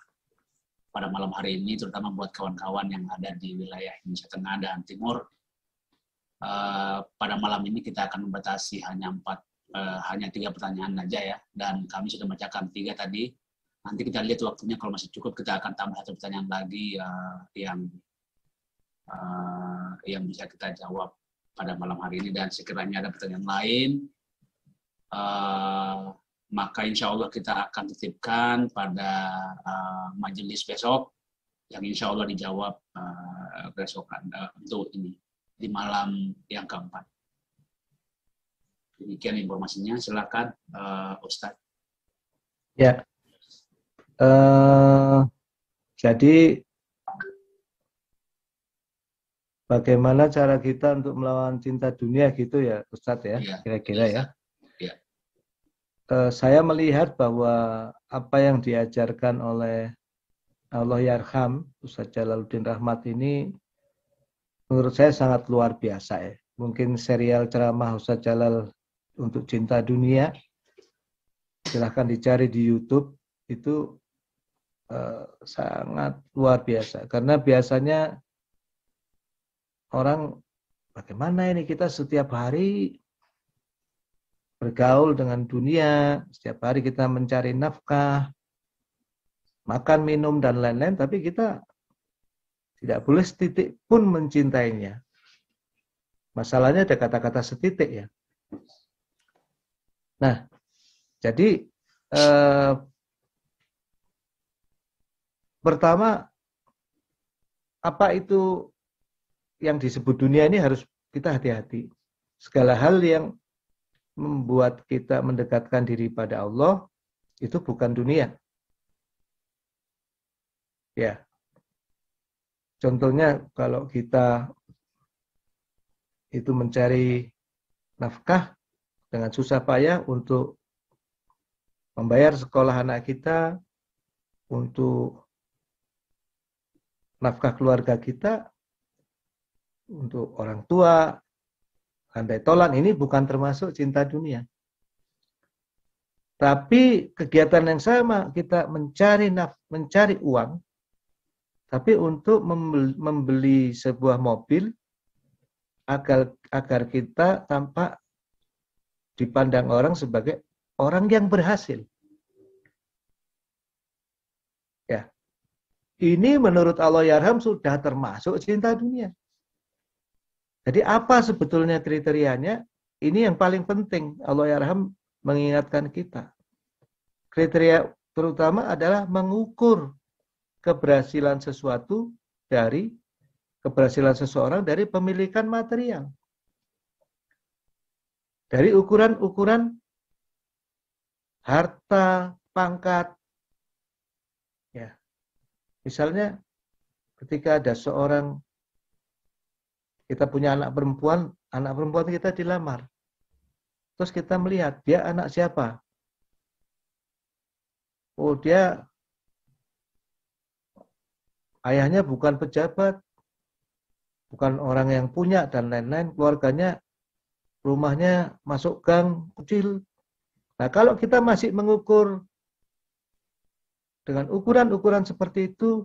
pada malam hari ini, terutama buat kawan-kawan yang ada di wilayah Indonesia Tengah dan Timur uh, pada malam ini kita akan membatasi hanya empat uh, hanya tiga pertanyaan saja ya dan kami sudah bacakan tiga tadi nanti kita lihat waktunya kalau masih cukup kita akan tambah satu pertanyaan lagi uh, yang uh, yang bisa kita jawab pada malam hari ini dan sekiranya ada pertanyaan lain uh, maka insya Allah kita akan titipkan pada uh, majelis besok yang insya Allah dijawab uh, besok uh, untuk ini di malam yang keempat. Demikian informasinya, silakan uh, Ustadz. Ya, uh, jadi bagaimana cara kita untuk melawan cinta dunia gitu ya Ustadz ya, iya, kira-kira ya. Iya. Eh, saya melihat bahwa apa yang diajarkan oleh Allah Yarham, Ustaz Jalaluddin Rahmat ini menurut saya sangat luar biasa ya. Mungkin serial ceramah Ustaz Jalal untuk cinta dunia silahkan dicari di YouTube itu uh, sangat luar biasa karena biasanya orang bagaimana ini kita setiap hari bergaul dengan dunia, setiap hari kita mencari nafkah, makan, minum, dan lain-lain, tapi kita tidak boleh setitik pun mencintainya. Masalahnya ada kata-kata setitik ya. Nah, jadi eh, pertama apa itu yang disebut dunia ini harus kita hati-hati. Segala hal yang membuat kita mendekatkan diri pada Allah itu bukan dunia. Ya, Contohnya kalau kita itu mencari nafkah dengan susah payah untuk membayar sekolah anak kita, untuk nafkah keluarga kita, untuk orang tua, andai tolan, ini bukan termasuk cinta dunia. Tapi kegiatan yang sama, kita mencari naf, mencari uang tapi untuk membeli sebuah mobil agar agar kita tampak dipandang orang sebagai orang yang berhasil. Ya. Ini menurut Allah Yarham ya sudah termasuk cinta dunia. Jadi apa sebetulnya kriterianya? Ini yang paling penting Allah Yarham ya mengingatkan kita. Kriteria terutama adalah mengukur keberhasilan sesuatu dari keberhasilan seseorang dari pemilikan material. Dari ukuran-ukuran harta, pangkat. Ya. Misalnya ketika ada seorang kita punya anak perempuan, anak perempuan kita dilamar. Terus kita melihat dia anak siapa? Oh, dia Ayahnya bukan pejabat, bukan orang yang punya dan lain-lain. Keluarganya rumahnya masuk gang kecil. Nah kalau kita masih mengukur dengan ukuran-ukuran seperti itu,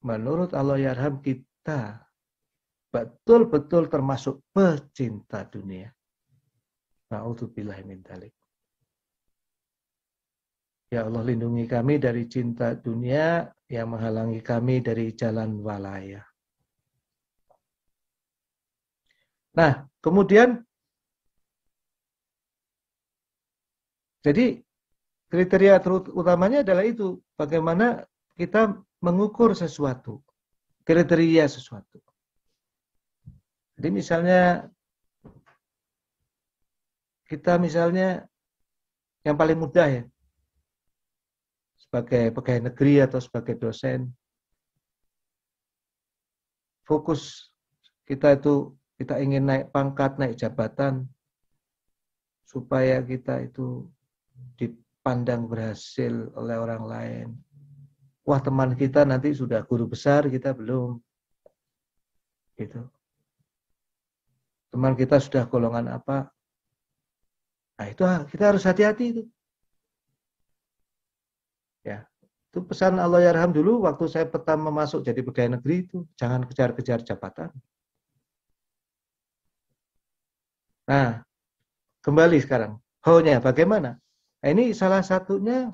menurut Allah Yarham ya kita betul-betul termasuk pecinta dunia. bilah Ya Allah lindungi kami dari cinta dunia yang menghalangi kami dari jalan walaya. Nah, kemudian jadi kriteria utamanya adalah itu, bagaimana kita mengukur sesuatu, kriteria sesuatu. Jadi misalnya kita misalnya yang paling mudah ya, sebagai pegawai negeri atau sebagai dosen fokus kita itu kita ingin naik pangkat, naik jabatan supaya kita itu dipandang berhasil oleh orang lain. Wah, teman kita nanti sudah guru besar, kita belum. Gitu. Teman kita sudah golongan apa? Nah, itu kita harus hati-hati itu. -hati Ya, itu pesan Allah Yarham ya dulu waktu saya pertama masuk jadi pegawai negeri itu jangan kejar-kejar jabatan. Nah, kembali sekarang. how bagaimana? Nah, ini salah satunya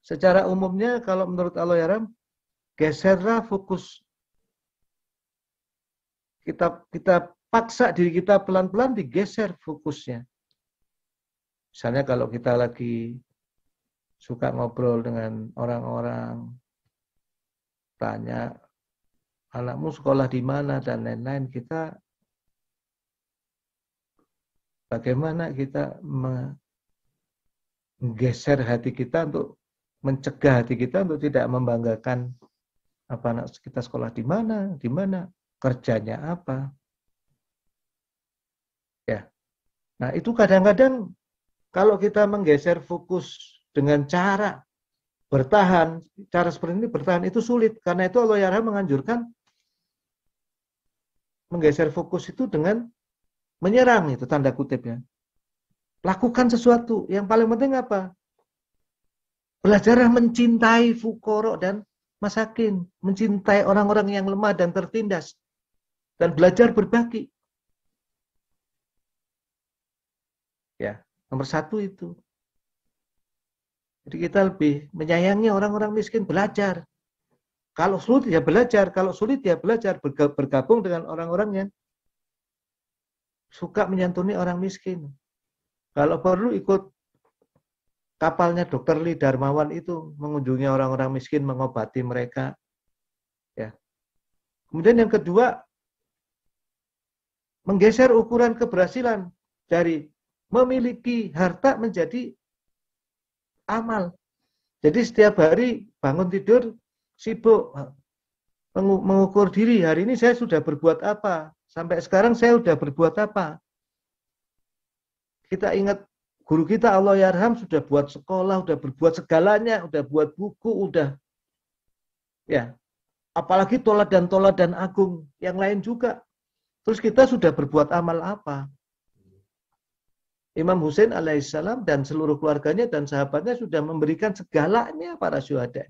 secara umumnya kalau menurut Allah Yarham ya geserlah fokus kita kita paksa diri kita pelan-pelan digeser fokusnya. Misalnya kalau kita lagi suka ngobrol dengan orang-orang, tanya anakmu sekolah di mana dan lain-lain, kita bagaimana kita menggeser hati kita untuk mencegah hati kita untuk tidak membanggakan apa anak kita sekolah di mana, di mana, kerjanya apa. Ya. Nah, itu kadang-kadang kalau kita menggeser fokus dengan cara bertahan, cara seperti ini bertahan itu sulit. Karena itu Allah Yarham menganjurkan menggeser fokus itu dengan menyerang itu tanda kutip ya. Lakukan sesuatu. Yang paling penting apa? Belajarlah mencintai fukoro dan masakin. Mencintai orang-orang yang lemah dan tertindas. Dan belajar berbagi. Ya, nomor satu itu. Jadi kita lebih menyayangi orang-orang miskin belajar. Kalau sulit ya belajar, kalau sulit ya belajar bergabung dengan orang-orang yang suka menyantuni orang miskin. Kalau perlu ikut kapalnya Dokter Li Darmawan itu mengunjungi orang-orang miskin, mengobati mereka. Ya. Kemudian yang kedua, menggeser ukuran keberhasilan dari memiliki harta menjadi amal. Jadi setiap hari bangun tidur sibuk mengukur diri hari ini saya sudah berbuat apa sampai sekarang saya sudah berbuat apa kita ingat guru kita Allah Yarham ya sudah buat sekolah sudah berbuat segalanya sudah buat buku sudah. ya apalagi tolat dan tolat dan agung yang lain juga terus kita sudah berbuat amal apa Imam Hussein alaihissalam dan seluruh keluarganya dan sahabatnya sudah memberikan segalanya para syuhada.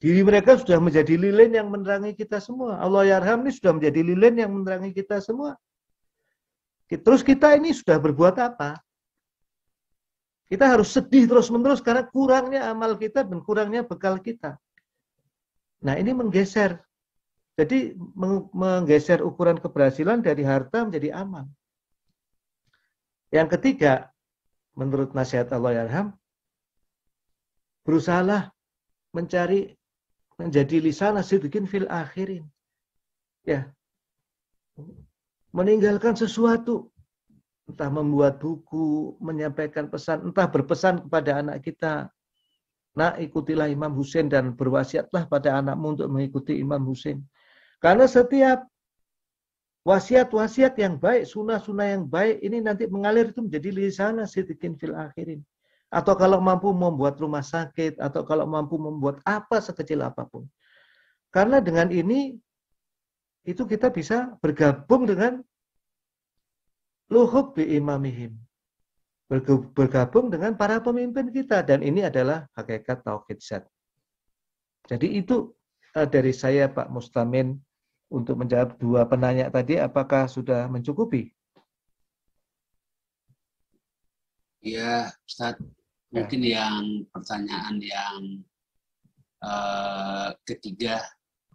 Diri mereka sudah menjadi lilin yang menerangi kita semua. Allah yarham ini sudah menjadi lilin yang menerangi kita semua. Terus kita ini sudah berbuat apa? Kita harus sedih terus-menerus karena kurangnya amal kita dan kurangnya bekal kita. Nah ini menggeser. Jadi menggeser ukuran keberhasilan dari harta menjadi amal. Yang ketiga, menurut nasihat Allah Yarham, berusahalah mencari menjadi lisanasi sidikin fil akhirin. Ya. Meninggalkan sesuatu. Entah membuat buku, menyampaikan pesan, entah berpesan kepada anak kita. Nah, ikutilah Imam Husain dan berwasiatlah pada anakmu untuk mengikuti Imam Husain. Karena setiap Wasiat-wasiat yang baik, sunnah-sunnah yang baik ini nanti mengalir itu menjadi lisanah sitikin fil akhirin. Atau kalau mampu membuat rumah sakit, atau kalau mampu membuat apa sekecil apapun. Karena dengan ini, itu kita bisa bergabung dengan luhub bi imamihim. Bergabung dengan para pemimpin kita. Dan ini adalah hakikat tauhid zat. Jadi itu eh, dari saya Pak Mustamin untuk menjawab dua penanya tadi, apakah sudah mencukupi? Ya, Ustaz. Ya. Mungkin ya. yang pertanyaan yang uh, ketiga,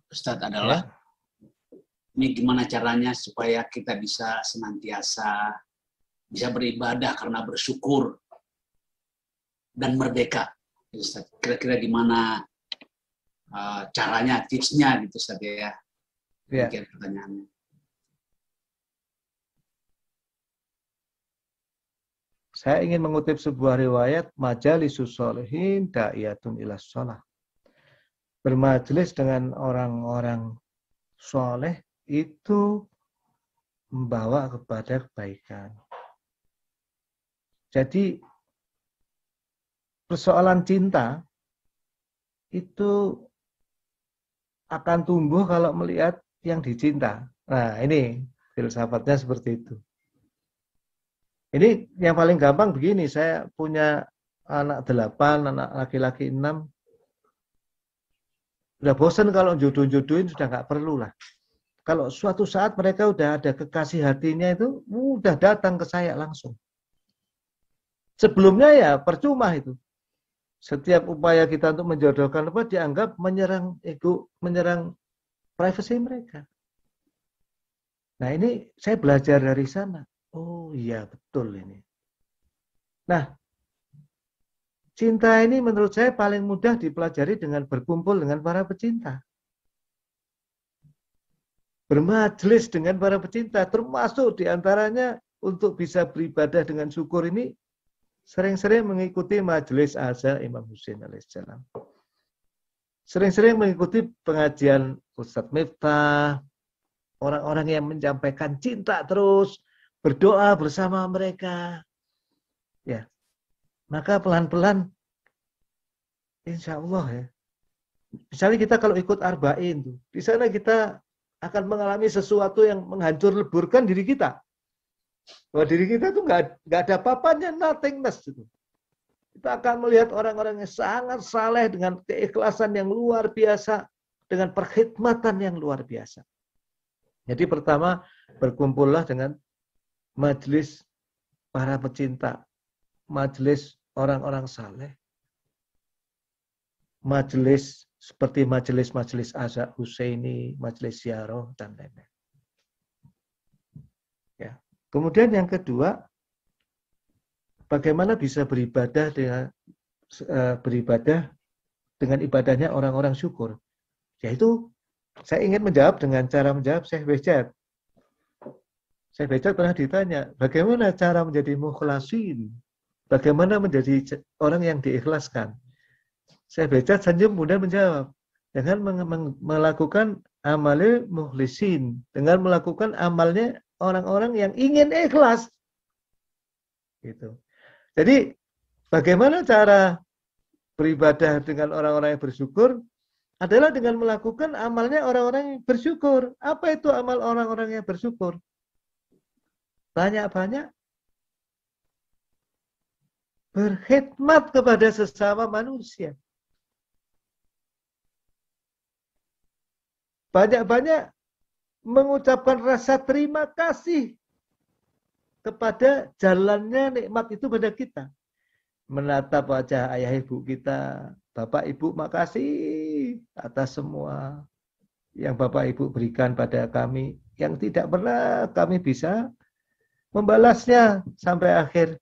Ustaz, adalah ya. ini gimana caranya supaya kita bisa senantiasa bisa beribadah karena bersyukur dan merdeka. kira-kira gimana uh, caranya, tipsnya gitu Ustaz ya. Iya. Demikian pertanyaannya. Saya ingin mengutip sebuah riwayat Majalisus Solehin Da'iyatun Ilas Sholah. Bermajelis dengan orang-orang soleh itu membawa kepada kebaikan. Jadi persoalan cinta itu akan tumbuh kalau melihat yang dicinta. Nah, ini filsafatnya seperti itu. Ini yang paling gampang begini, saya punya anak delapan, anak laki-laki enam. Udah bosan kalau jodoh-jodohin sudah nggak perlu lah. Kalau suatu saat mereka udah ada kekasih hatinya itu, udah datang ke saya langsung. Sebelumnya ya percuma itu. Setiap upaya kita untuk menjodohkan apa dianggap menyerang ego, menyerang privacy mereka. Nah ini saya belajar dari sana. Oh iya betul ini. Nah cinta ini menurut saya paling mudah dipelajari dengan berkumpul dengan para pecinta. Bermajelis dengan para pecinta termasuk diantaranya untuk bisa beribadah dengan syukur ini sering-sering mengikuti majelis azal Imam Husain alaihissalam sering-sering mengikuti pengajian Ustadz Miftah, orang-orang yang menyampaikan cinta terus, berdoa bersama mereka. Ya. Maka pelan-pelan insya Allah ya. Misalnya kita kalau ikut arba'in tuh, di sana kita akan mengalami sesuatu yang menghancur leburkan diri kita. Bahwa diri kita tuh nggak ada apa-apanya, nothingness. Gitu. Kita akan melihat orang-orang yang sangat saleh dengan keikhlasan yang luar biasa, dengan perkhidmatan yang luar biasa. Jadi pertama, berkumpullah dengan majelis para pecinta, majelis orang-orang saleh, majelis seperti majelis-majelis Azhar, Husaini, majelis Syaroh dan lain-lain. Ya. Kemudian yang kedua, bagaimana bisa beribadah dengan eh, beribadah dengan ibadahnya orang-orang syukur? Yaitu saya ingin menjawab dengan cara menjawab Syekh Bejat. Syekh Bejat pernah ditanya, bagaimana cara menjadi mukhlasin? Bagaimana menjadi orang yang diikhlaskan? Syekh Bejat senyum mudah menjawab, dengan melakukan amalnya mukhlisin, dengan melakukan amalnya orang-orang yang ingin ikhlas. Gitu. Jadi bagaimana cara beribadah dengan orang-orang yang bersyukur adalah dengan melakukan amalnya orang-orang yang bersyukur. Apa itu amal orang-orang yang bersyukur? Banyak-banyak berkhidmat kepada sesama manusia. Banyak-banyak mengucapkan rasa terima kasih kepada jalannya nikmat itu pada kita. Menatap wajah ayah ibu kita, Bapak Ibu makasih atas semua yang Bapak Ibu berikan pada kami yang tidak pernah kami bisa membalasnya sampai akhir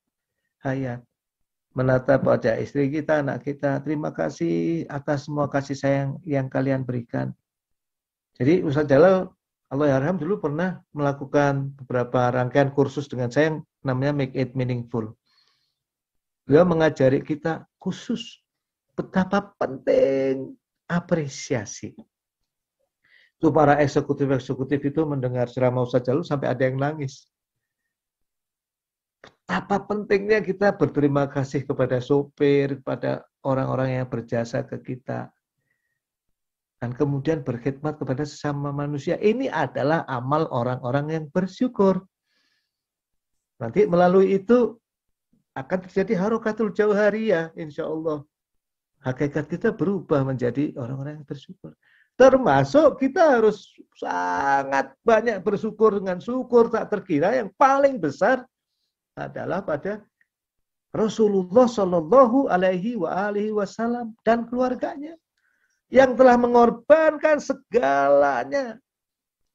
hayat. Menatap wajah istri kita, anak kita, terima kasih atas semua kasih sayang yang kalian berikan. Jadi Ustaz Jalal Allah Allahyarham ya dulu pernah melakukan beberapa rangkaian kursus dengan saya yang namanya Make It Meaningful. Beliau hmm. mengajari kita khusus betapa penting apresiasi. Itu para eksekutif-eksekutif itu mendengar ceramah Ustaz Jalul sampai ada yang nangis. Betapa pentingnya kita berterima kasih kepada sopir, kepada orang-orang yang berjasa ke kita, dan kemudian berkhidmat kepada sesama manusia. Ini adalah amal orang-orang yang bersyukur. Nanti melalui itu akan terjadi harokatul jauhariyah insya Allah. Hakikat kita berubah menjadi orang-orang yang bersyukur. Termasuk kita harus sangat banyak bersyukur dengan syukur tak terkira yang paling besar adalah pada Rasulullah Shallallahu Alaihi Wasallam dan keluarganya yang telah mengorbankan segalanya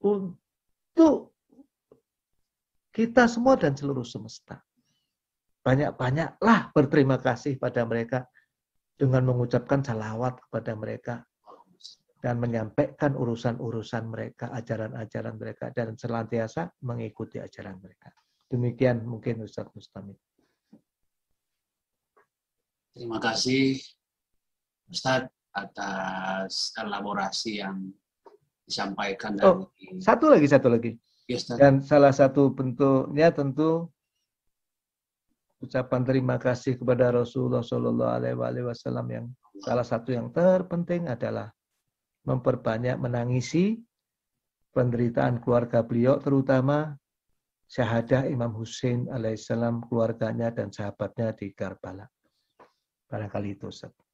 untuk kita semua dan seluruh semesta. Banyak-banyaklah berterima kasih pada mereka dengan mengucapkan salawat kepada mereka dan menyampaikan urusan-urusan mereka, ajaran-ajaran mereka, dan selantiasa mengikuti ajaran mereka. Demikian mungkin Ustaz Mustami. Terima kasih Ustadz atas elaborasi yang disampaikan oh, dari oh, satu lagi satu lagi yes, dan salah satu bentuknya tentu ucapan terima kasih kepada Rasulullah Shallallahu Alaihi Wasallam yang salah satu yang terpenting adalah memperbanyak menangisi penderitaan keluarga beliau terutama syahadah Imam Hussein alaihissalam keluarganya dan sahabatnya di Karbala. Barangkali itu Ustaz.